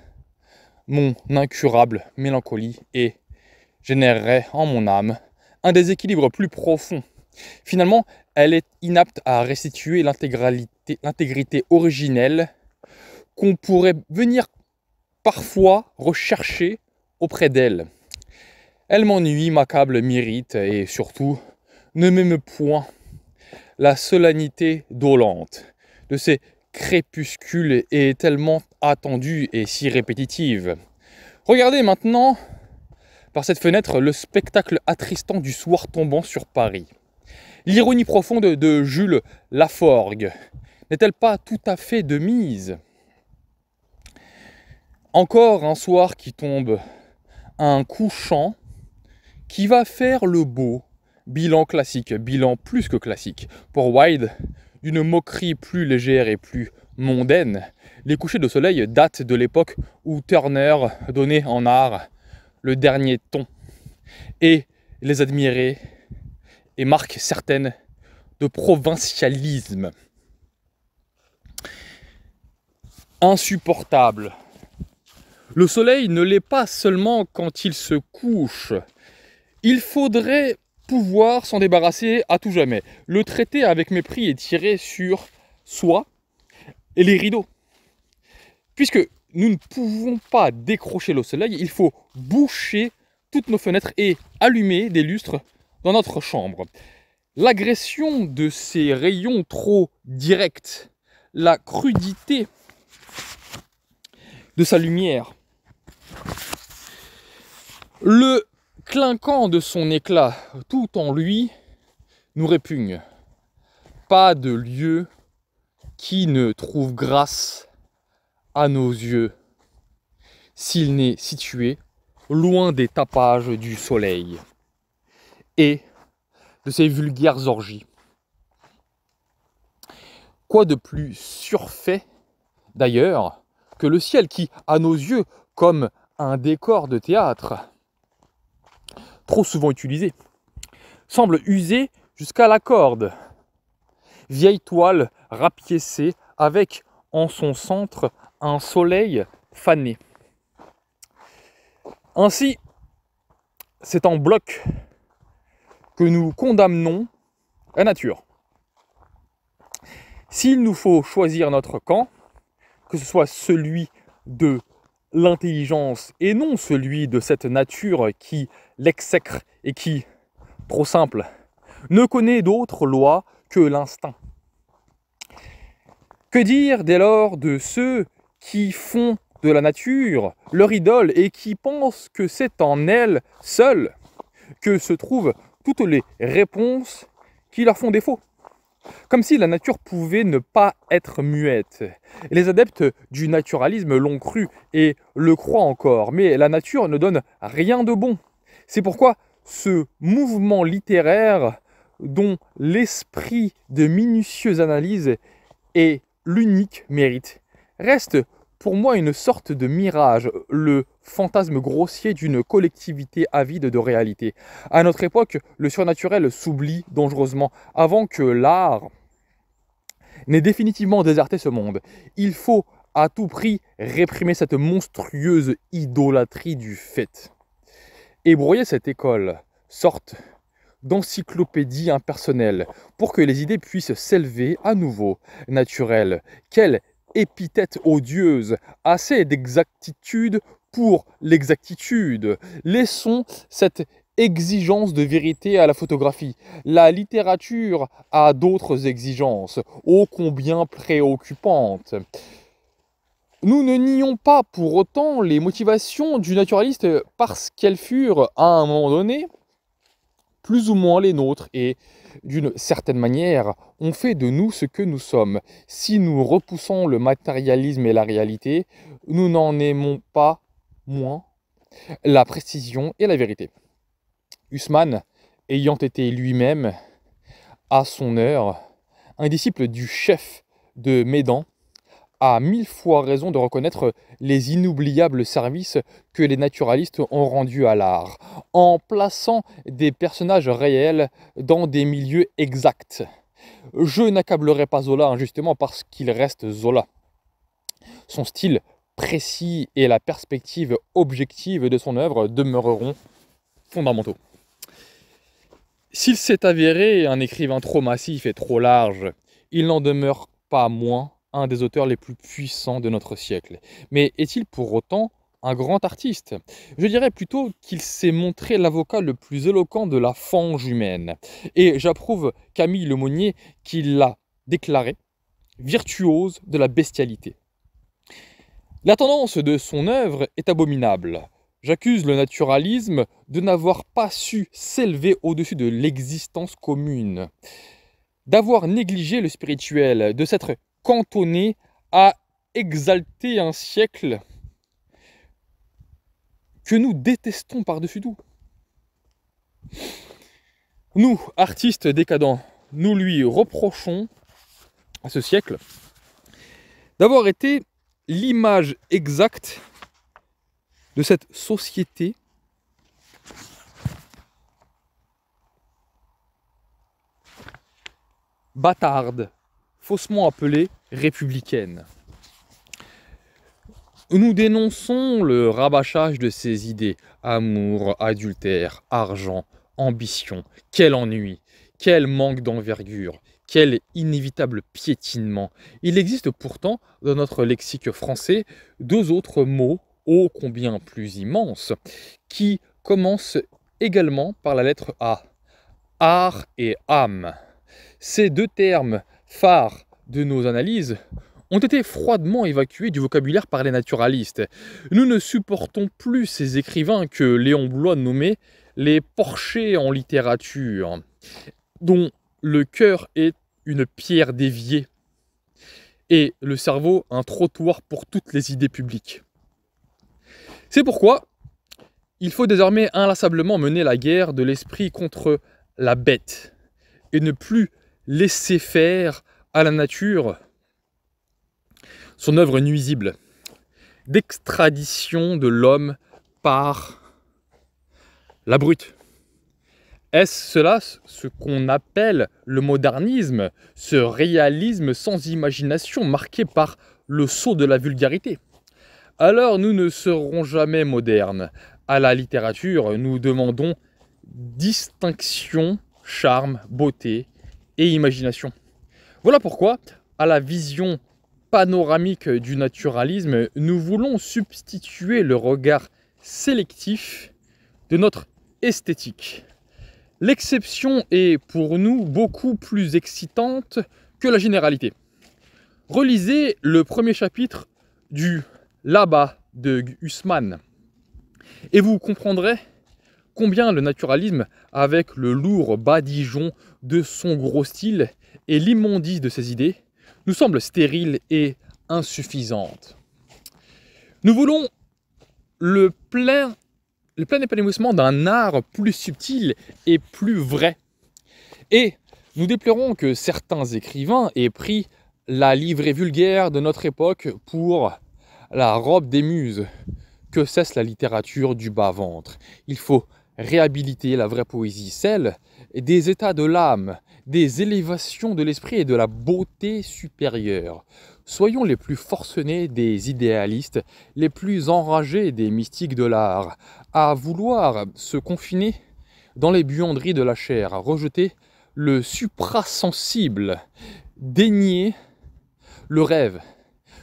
mon incurable mélancolie et générerait en mon âme un déséquilibre plus profond. Finalement, elle est inapte à restituer l'intégrité originelle qu'on pourrait venir parfois rechercher auprès d'elle. Elle, m'ennuie, m'accable, m'irrite et surtout ne m'aime point la solennité dolente de ces crépuscule est tellement attendue et si répétitive. Regardez maintenant par cette fenêtre le spectacle attristant du soir tombant sur Paris. L'ironie profonde de Jules Laforgue n'est-elle pas tout à fait de mise Encore un soir qui tombe, un couchant qui va faire le beau. Bilan classique, bilan plus que classique. Pour Wide, d'une moquerie plus légère et plus mondaine, les couchers de soleil datent de l'époque où Turner donnait en art le dernier ton et les admirait et marque certaines de provincialisme. Insupportable. Le soleil ne l'est pas seulement quand il se couche. Il faudrait pouvoir s'en débarrasser à tout jamais. Le traité avec mépris est tiré sur soi et les rideaux. Puisque nous ne pouvons pas décrocher le soleil, il faut boucher toutes nos fenêtres et allumer des lustres dans notre chambre. L'agression de ces rayons trop directs, la crudité de sa lumière, le clinquant de son éclat, tout en lui nous répugne. Pas de lieu qui ne trouve grâce à nos yeux s'il n'est situé loin des tapages du soleil et de ses vulgaires orgies. Quoi de plus surfait d'ailleurs que le ciel qui, à nos yeux, comme un décor de théâtre, trop souvent utilisé, semble usé jusqu'à la corde. Vieille toile rapiécée avec en son centre un soleil fané. Ainsi, c'est en bloc que nous condamnons la nature. S'il nous faut choisir notre camp, que ce soit celui de l'intelligence et non celui de cette nature qui l'exècre et qui, trop simple, ne connaît d'autre loi que l'instinct. Que dire dès lors de ceux qui font de la nature leur idole et qui pensent que c'est en elle seule que se trouvent toutes les réponses qui leur font défaut comme si la nature pouvait ne pas être muette. les adeptes du naturalisme l'ont cru et le croient encore, mais la nature ne donne rien de bon. C'est pourquoi ce mouvement littéraire dont l'esprit de minutieuse analyse est l'unique mérite reste pour moi une sorte de mirage, le fantasme grossier d'une collectivité avide de réalité. À notre époque, le surnaturel s'oublie dangereusement avant que l'art n'ait définitivement déserté ce monde. Il faut à tout prix réprimer cette monstrueuse idolâtrie du fait. Et brouiller cette école, sorte d'encyclopédie impersonnelle, pour que les idées puissent s'élever à nouveau, naturelles. Quelle épithète odieuse, assez d'exactitude pour l'exactitude. Laissons cette exigence de vérité à la photographie. La littérature a d'autres exigences, ô combien préoccupantes. Nous ne nions pas pour autant les motivations du naturaliste parce qu'elles furent, à un moment donné, plus ou moins les nôtres et d'une certaine manière, ont fait de nous ce que nous sommes. Si nous repoussons le matérialisme et la réalité, nous n'en aimons pas moins la précision et la vérité. Usman, ayant été lui-même, à son heure, un disciple du chef de Médan, a mille fois raison de reconnaître les inoubliables services que les naturalistes ont rendus à l'art, en plaçant des personnages réels dans des milieux exacts. Je n'accablerai pas Zola hein, justement, parce qu'il reste Zola. Son style précis et la perspective objective de son œuvre demeureront fondamentaux. S'il s'est avéré un écrivain trop massif et trop large, il n'en demeure pas moins un des auteurs les plus puissants de notre siècle. Mais est-il pour autant un grand artiste Je dirais plutôt qu'il s'est montré l'avocat le plus éloquent de la fange humaine. Et j'approuve Camille Lemonnier qui l'a déclaré virtuose de la bestialité. La tendance de son œuvre est abominable. J'accuse le naturalisme de n'avoir pas su s'élever au-dessus de l'existence commune, d'avoir négligé le spirituel, de s'être cantonné à exalter un siècle que nous détestons par-dessus tout. Nous, artistes décadents, nous lui reprochons à ce siècle d'avoir été l'image exacte de cette société bâtarde, faussement appelée républicaine. Nous dénonçons le rabâchage de ces idées amour, adultère, argent, ambition. Quel ennui, quel manque d'envergure, quel inévitable piétinement. Il existe pourtant dans notre lexique français deux autres mots ô combien plus immenses qui commencent également par la lettre A. Art et âme. Ces deux termes phares de nos analyses ont été froidement évacués du vocabulaire par les naturalistes. Nous ne supportons plus ces écrivains que Léon Blois nommait les porchers en littérature, dont le cœur est une pierre déviée et le cerveau un trottoir pour toutes les idées publiques. C'est pourquoi il faut désormais inlassablement mener la guerre de l'esprit contre la bête et ne plus laisser faire la nature son œuvre nuisible d'extradition de l'homme par la brute. Est-ce cela ce qu'on appelle le modernisme, ce réalisme sans imagination marqué par le sceau de la vulgarité Alors nous ne serons jamais modernes. À la littérature, nous demandons distinction, charme, beauté et imagination. Voilà pourquoi, à la vision panoramique du naturalisme, nous voulons substituer le regard sélectif de notre esthétique. L'exception est pour nous beaucoup plus excitante que la généralité. Relisez le premier chapitre du Là-bas de Hussmann et vous comprendrez combien le naturalisme, avec le lourd badigeon de son gros style et l'immondice de ses idées, nous semble stérile et insuffisante. Nous voulons le plein, le plein épanouissement d'un art plus subtil et plus vrai. Et nous déplorons que certains écrivains aient pris la livrée vulgaire de notre époque pour la robe des muses. Que cesse la littérature du bas-ventre Il faut réhabiliter la vraie poésie, celle des états de l'âme, des élévations de l'esprit et de la beauté supérieure. Soyons les plus forcenés des idéalistes, les plus enragés des mystiques de l'art, à vouloir se confiner dans les buanderies de la chair, à rejeter le suprasensible, dénier le rêve,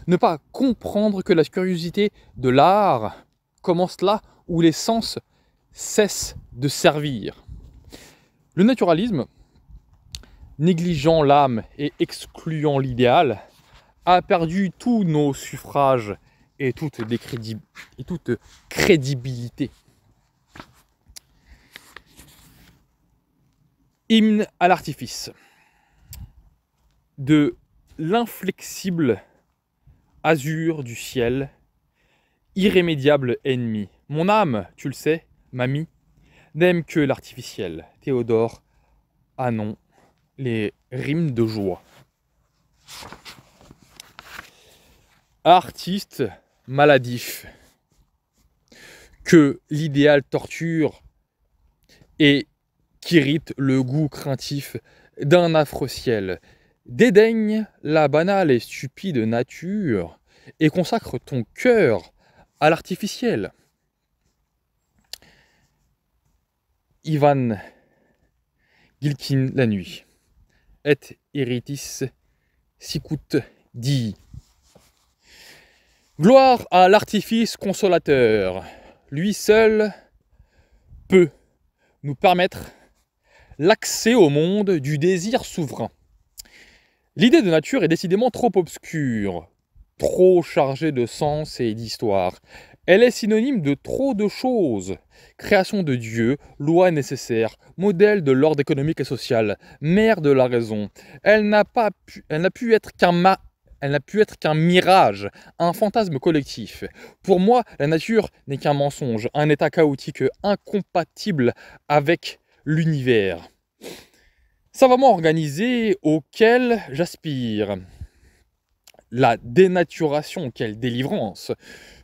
ne pas comprendre que la curiosité de l'art commence là où les sens cesse de servir. Le naturalisme, négligeant l'âme et excluant l'idéal, a perdu tous nos suffrages et toute, et toute crédibilité. Hymne à l'artifice. De l'inflexible azur du ciel, irrémédiable ennemi. Mon âme, tu le sais, Mamie, n'aime que l'artificiel. Théodore ah non, les rimes de joie. Artiste maladif, que l'idéal torture et qu'irrite le goût craintif d'un affreux ciel, dédaigne la banale et stupide nature et consacre ton cœur à l'artificiel. Ivan Gilkin la nuit. Et iritis sicut di. Gloire à l'artifice consolateur. Lui seul peut nous permettre l'accès au monde du désir souverain. L'idée de nature est décidément trop obscure trop chargée de sens et d'histoire. Elle est synonyme de trop de choses. Création de Dieu, loi nécessaire, modèle de l'ordre économique et social, mère de la raison. Elle n'a pas pu, pu être qu'un elle n'a pu être qu'un mirage, un fantasme collectif. Pour moi, la nature n'est qu'un mensonge, un état chaotique incompatible avec l'univers savamment organisé auquel j'aspire la dénaturation, quelle délivrance.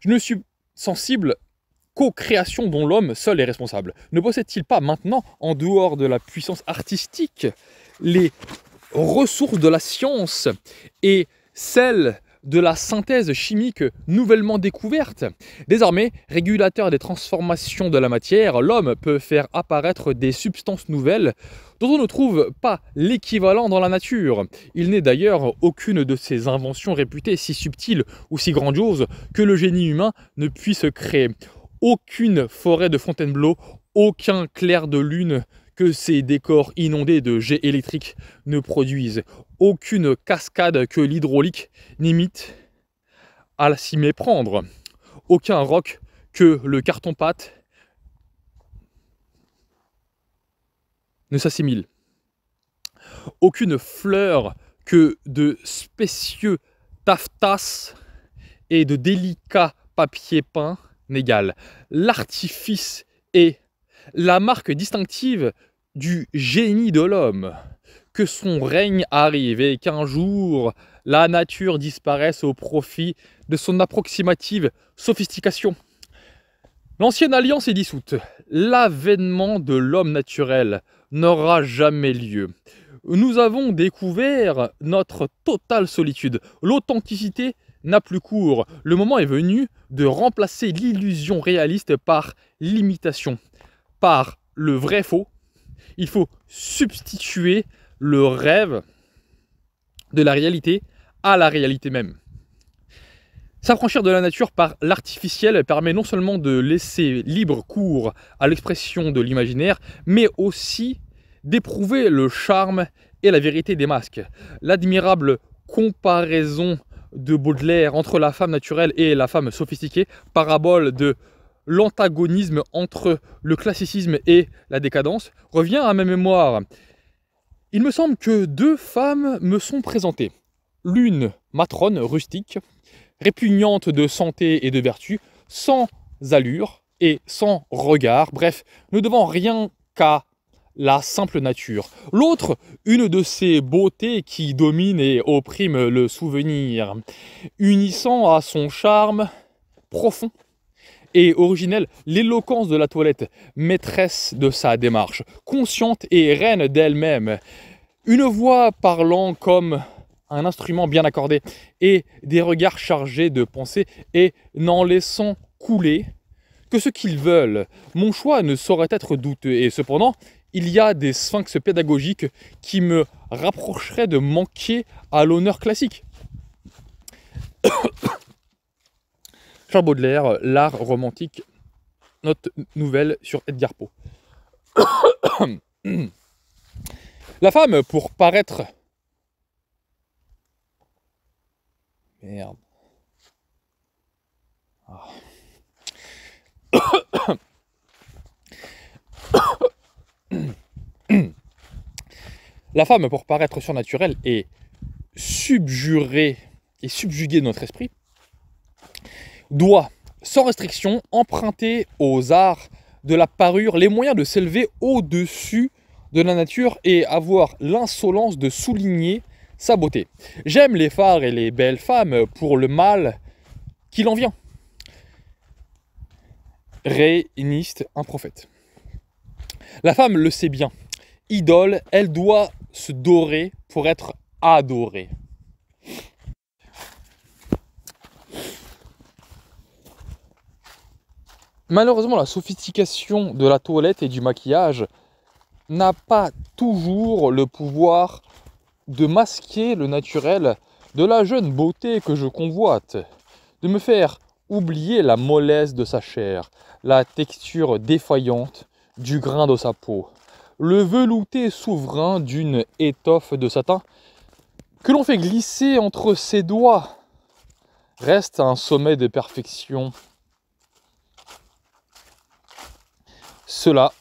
Je ne suis sensible qu'aux créations dont l'homme seul est responsable. Ne possède-t-il pas maintenant, en dehors de la puissance artistique, les ressources de la science et celles de la synthèse chimique nouvellement découverte. Désormais, régulateur des transformations de la matière, l'homme peut faire apparaître des substances nouvelles dont on ne trouve pas l'équivalent dans la nature. Il n'est d'ailleurs aucune de ces inventions réputées si subtiles ou si grandioses que le génie humain ne puisse créer. Aucune forêt de Fontainebleau, aucun clair de lune ces décors inondés de jets électriques ne produisent aucune cascade que l'hydraulique n'imite à s'y méprendre, aucun roc que le carton-pâte ne s'assimile, aucune fleur que de spécieux taffetas et de délicats papiers peints n'égale. L'artifice et la marque distinctive du génie de l'homme, que son règne arrive et qu'un jour la nature disparaisse au profit de son approximative sophistication. L'ancienne alliance est dissoute. L'avènement de l'homme naturel n'aura jamais lieu. Nous avons découvert notre totale solitude. L'authenticité n'a plus cours. Le moment est venu de remplacer l'illusion réaliste par l'imitation, par le vrai faux, il faut substituer le rêve de la réalité à la réalité même. S'affranchir de la nature par l'artificiel permet non seulement de laisser libre cours à l'expression de l'imaginaire, mais aussi d'éprouver le charme et la vérité des masques. L'admirable comparaison de Baudelaire entre la femme naturelle et la femme sophistiquée, parabole de l'antagonisme entre le classicisme et la décadence revient à ma mémoire. Il me semble que deux femmes me sont présentées. L'une, matrone rustique, répugnante de santé et de vertu, sans allure et sans regard, bref, ne devant rien qu'à la simple nature. L'autre, une de ces beautés qui dominent et opprime le souvenir, unissant à son charme profond et originelle l'éloquence de la toilette, maîtresse de sa démarche, consciente et reine d'elle-même. Une voix parlant comme un instrument bien accordé et des regards chargés de pensée et n'en laissant couler que ce qu'ils veulent. Mon choix ne saurait être douteux et cependant, il y a des sphinx pédagogiques qui me rapprocheraient de manquer à l'honneur classique. Charles Baudelaire, L'art romantique, notre nouvelle sur Edgar Poe. La femme, pour paraître. Merde. Ah. La femme, pour paraître surnaturelle et subjurer et subjuguer notre esprit, doit, sans restriction, emprunter aux arts de la parure les moyens de s'élever au-dessus de la nature et avoir l'insolence de souligner sa beauté. J'aime les phares et les belles femmes pour le mal qu'il en vient. Réiniste, un prophète. La femme le sait bien. Idole, elle doit se dorer pour être adorée. Malheureusement, la sophistication de la toilette et du maquillage n'a pas toujours le pouvoir de masquer le naturel de la jeune beauté que je convoite, de me faire oublier la mollesse de sa chair, la texture défaillante du grain de sa peau, le velouté souverain d'une étoffe de satin que l'on fait glisser entre ses doigts, reste un sommet de perfection Cela,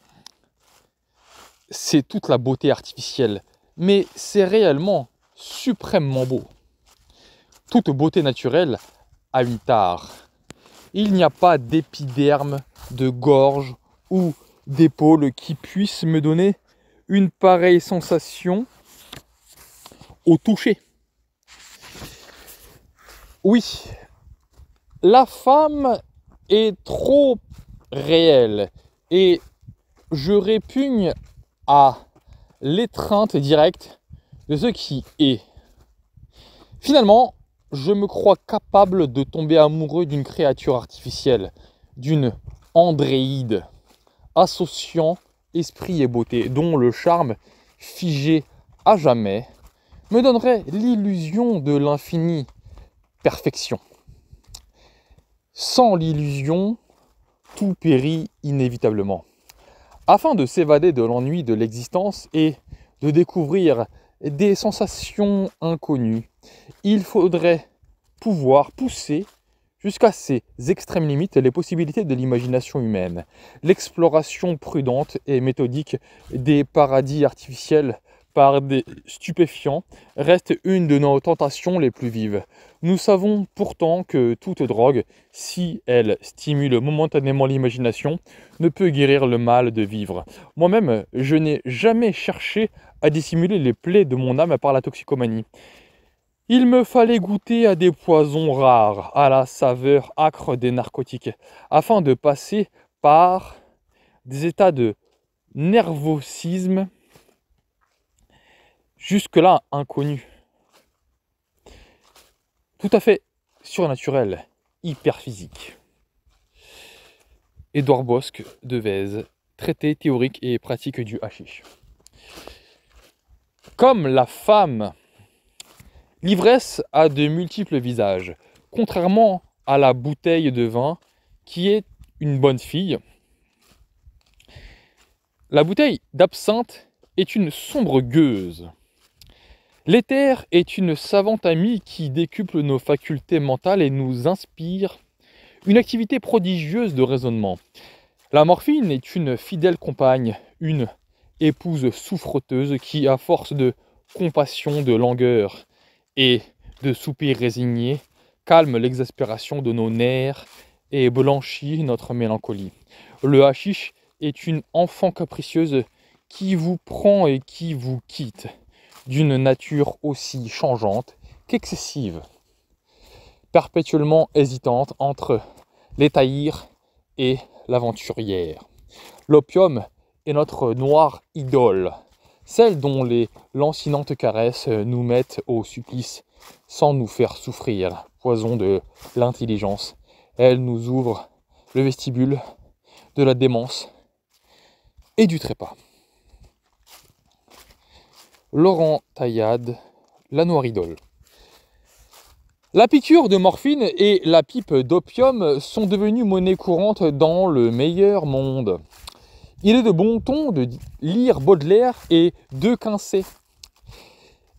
c'est toute la beauté artificielle, mais c'est réellement suprêmement beau. Toute beauté naturelle a une tare. Il n'y a pas d'épiderme, de gorge ou d'épaule qui puisse me donner une pareille sensation au toucher. Oui, la femme est trop réelle et je répugne à l'étreinte directe de ce qui est. Finalement, je me crois capable de tomber amoureux d'une créature artificielle, d'une andréide, associant esprit et beauté, dont le charme, figé à jamais, me donnerait l'illusion de l'infini perfection. Sans l'illusion, tout périt inévitablement. Afin de s'évader de l'ennui de l'existence et de découvrir des sensations inconnues, il faudrait pouvoir pousser jusqu'à ses extrêmes limites les possibilités de l'imagination humaine, l'exploration prudente et méthodique des paradis artificiels par des stupéfiants reste une de nos tentations les plus vives. Nous savons pourtant que toute drogue, si elle stimule momentanément l'imagination, ne peut guérir le mal de vivre. Moi-même, je n'ai jamais cherché à dissimuler les plaies de mon âme par la toxicomanie. Il me fallait goûter à des poisons rares, à la saveur âcre des narcotiques, afin de passer par des états de nervosisme jusque-là inconnus tout à fait surnaturel, hyperphysique. Edouard Édouard Bosque de Vèze, traité théorique et pratique du hashish. Comme la femme, l'ivresse a de multiples visages, contrairement à la bouteille de vin qui est une bonne fille. La bouteille d'absinthe est une sombre gueuse. L'éther est une savante amie qui décuple nos facultés mentales et nous inspire une activité prodigieuse de raisonnement. La morphine est une fidèle compagne, une épouse souffroteuse qui, à force de compassion, de langueur et de soupir résigné, calme l'exaspération de nos nerfs et blanchit notre mélancolie. Le hashish est une enfant capricieuse qui vous prend et qui vous quitte d'une nature aussi changeante qu'excessive, perpétuellement hésitante entre l'étaïr et l'aventurière. L'opium est notre noire idole, celle dont les lancinantes caresses nous mettent au supplice sans nous faire souffrir. Poison de l'intelligence, elle nous ouvre le vestibule de la démence et du trépas. Laurent Taillade, La Noire Idole. La piqûre de morphine et la pipe d'opium sont devenues monnaie courante dans le meilleur monde. Il est de bon ton de lire Baudelaire et De quincer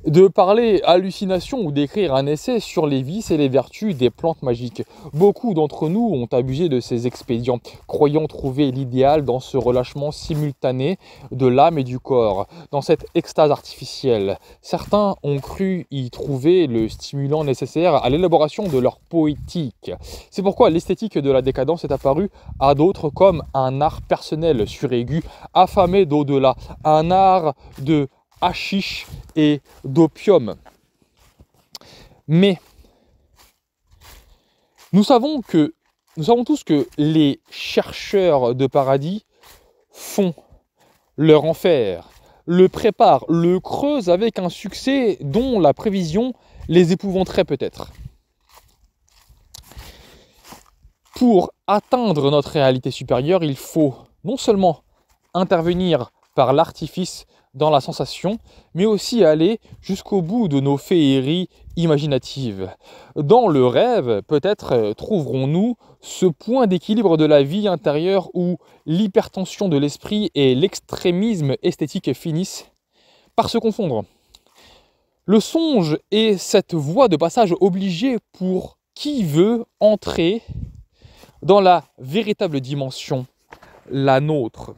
de parler hallucination ou d'écrire un essai sur les vices et les vertus des plantes magiques. Beaucoup d'entre nous ont abusé de ces expédients, croyant trouver l'idéal dans ce relâchement simultané de l'âme et du corps, dans cette extase artificielle. Certains ont cru y trouver le stimulant nécessaire à l'élaboration de leur poétique. C'est pourquoi l'esthétique de la décadence est apparue à d'autres comme un art personnel suraigu, affamé d'au-delà, un art de hashish et d'opium. Mais nous savons que nous savons tous que les chercheurs de paradis font leur enfer, le préparent, le creusent avec un succès dont la prévision les épouvanterait peut-être. Pour atteindre notre réalité supérieure, il faut non seulement intervenir par l'artifice dans la sensation, mais aussi aller jusqu'au bout de nos féeries imaginatives. Dans le rêve, peut-être euh, trouverons-nous ce point d'équilibre de la vie intérieure où l'hypertension de l'esprit et l'extrémisme esthétique finissent par se confondre. Le songe est cette voie de passage obligée pour qui veut entrer dans la véritable dimension, la nôtre.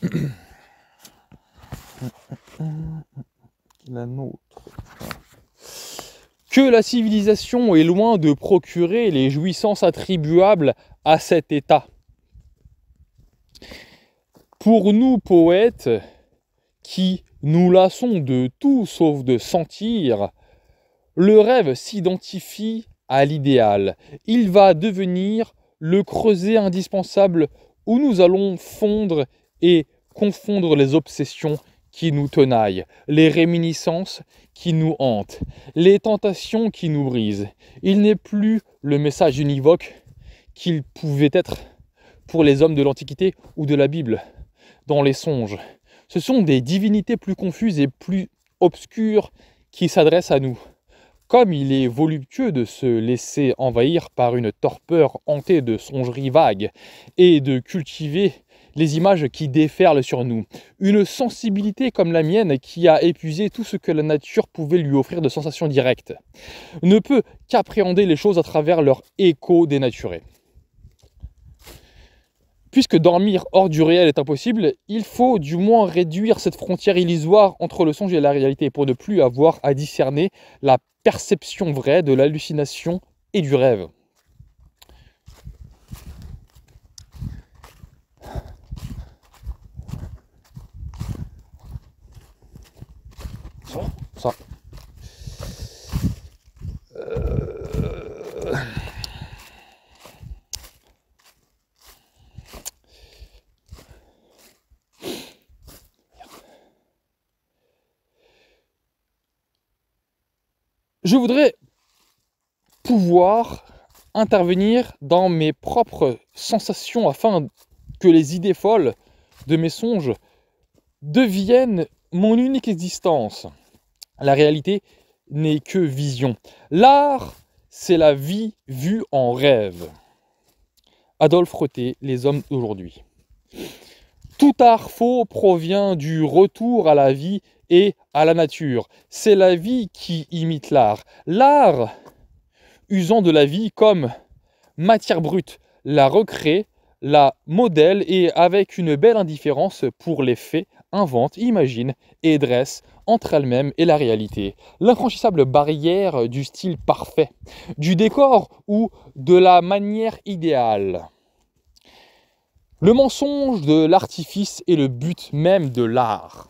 la nôtre. Que la civilisation est loin de procurer les jouissances attribuables à cet état. Pour nous poètes, qui nous lassons de tout sauf de sentir, le rêve s'identifie à l'idéal. Il va devenir le creuset indispensable où nous allons fondre et confondre les obsessions qui nous tenaillent, les réminiscences qui nous hantent, les tentations qui nous brisent. Il n'est plus le message univoque qu'il pouvait être pour les hommes de l'Antiquité ou de la Bible, dans les songes. Ce sont des divinités plus confuses et plus obscures qui s'adressent à nous. Comme il est voluptueux de se laisser envahir par une torpeur hantée de songeries vagues et de cultiver les images qui déferlent sur nous. Une sensibilité comme la mienne qui a épuisé tout ce que la nature pouvait lui offrir de sensations directes. Ne peut qu'appréhender les choses à travers leur écho dénaturé. Puisque dormir hors du réel est impossible, il faut du moins réduire cette frontière illusoire entre le songe et la réalité pour ne plus avoir à discerner la perception vraie de l'hallucination et du rêve. Je voudrais pouvoir intervenir dans mes propres sensations afin que les idées folles de mes songes deviennent mon unique existence. La réalité n'est que vision. L'art, c'est la vie vue en rêve. Adolphe Roté, Les hommes d'aujourd'hui. Tout art faux provient du retour à la vie et à la nature. C'est la vie qui imite l'art. L'art, usant de la vie comme matière brute, la recrée, la modèle et avec une belle indifférence pour les faits Invente, imagine et dresse entre elle-même et la réalité. L'infranchissable barrière du style parfait, du décor ou de la manière idéale. Le mensonge de l'artifice est le but même de l'art.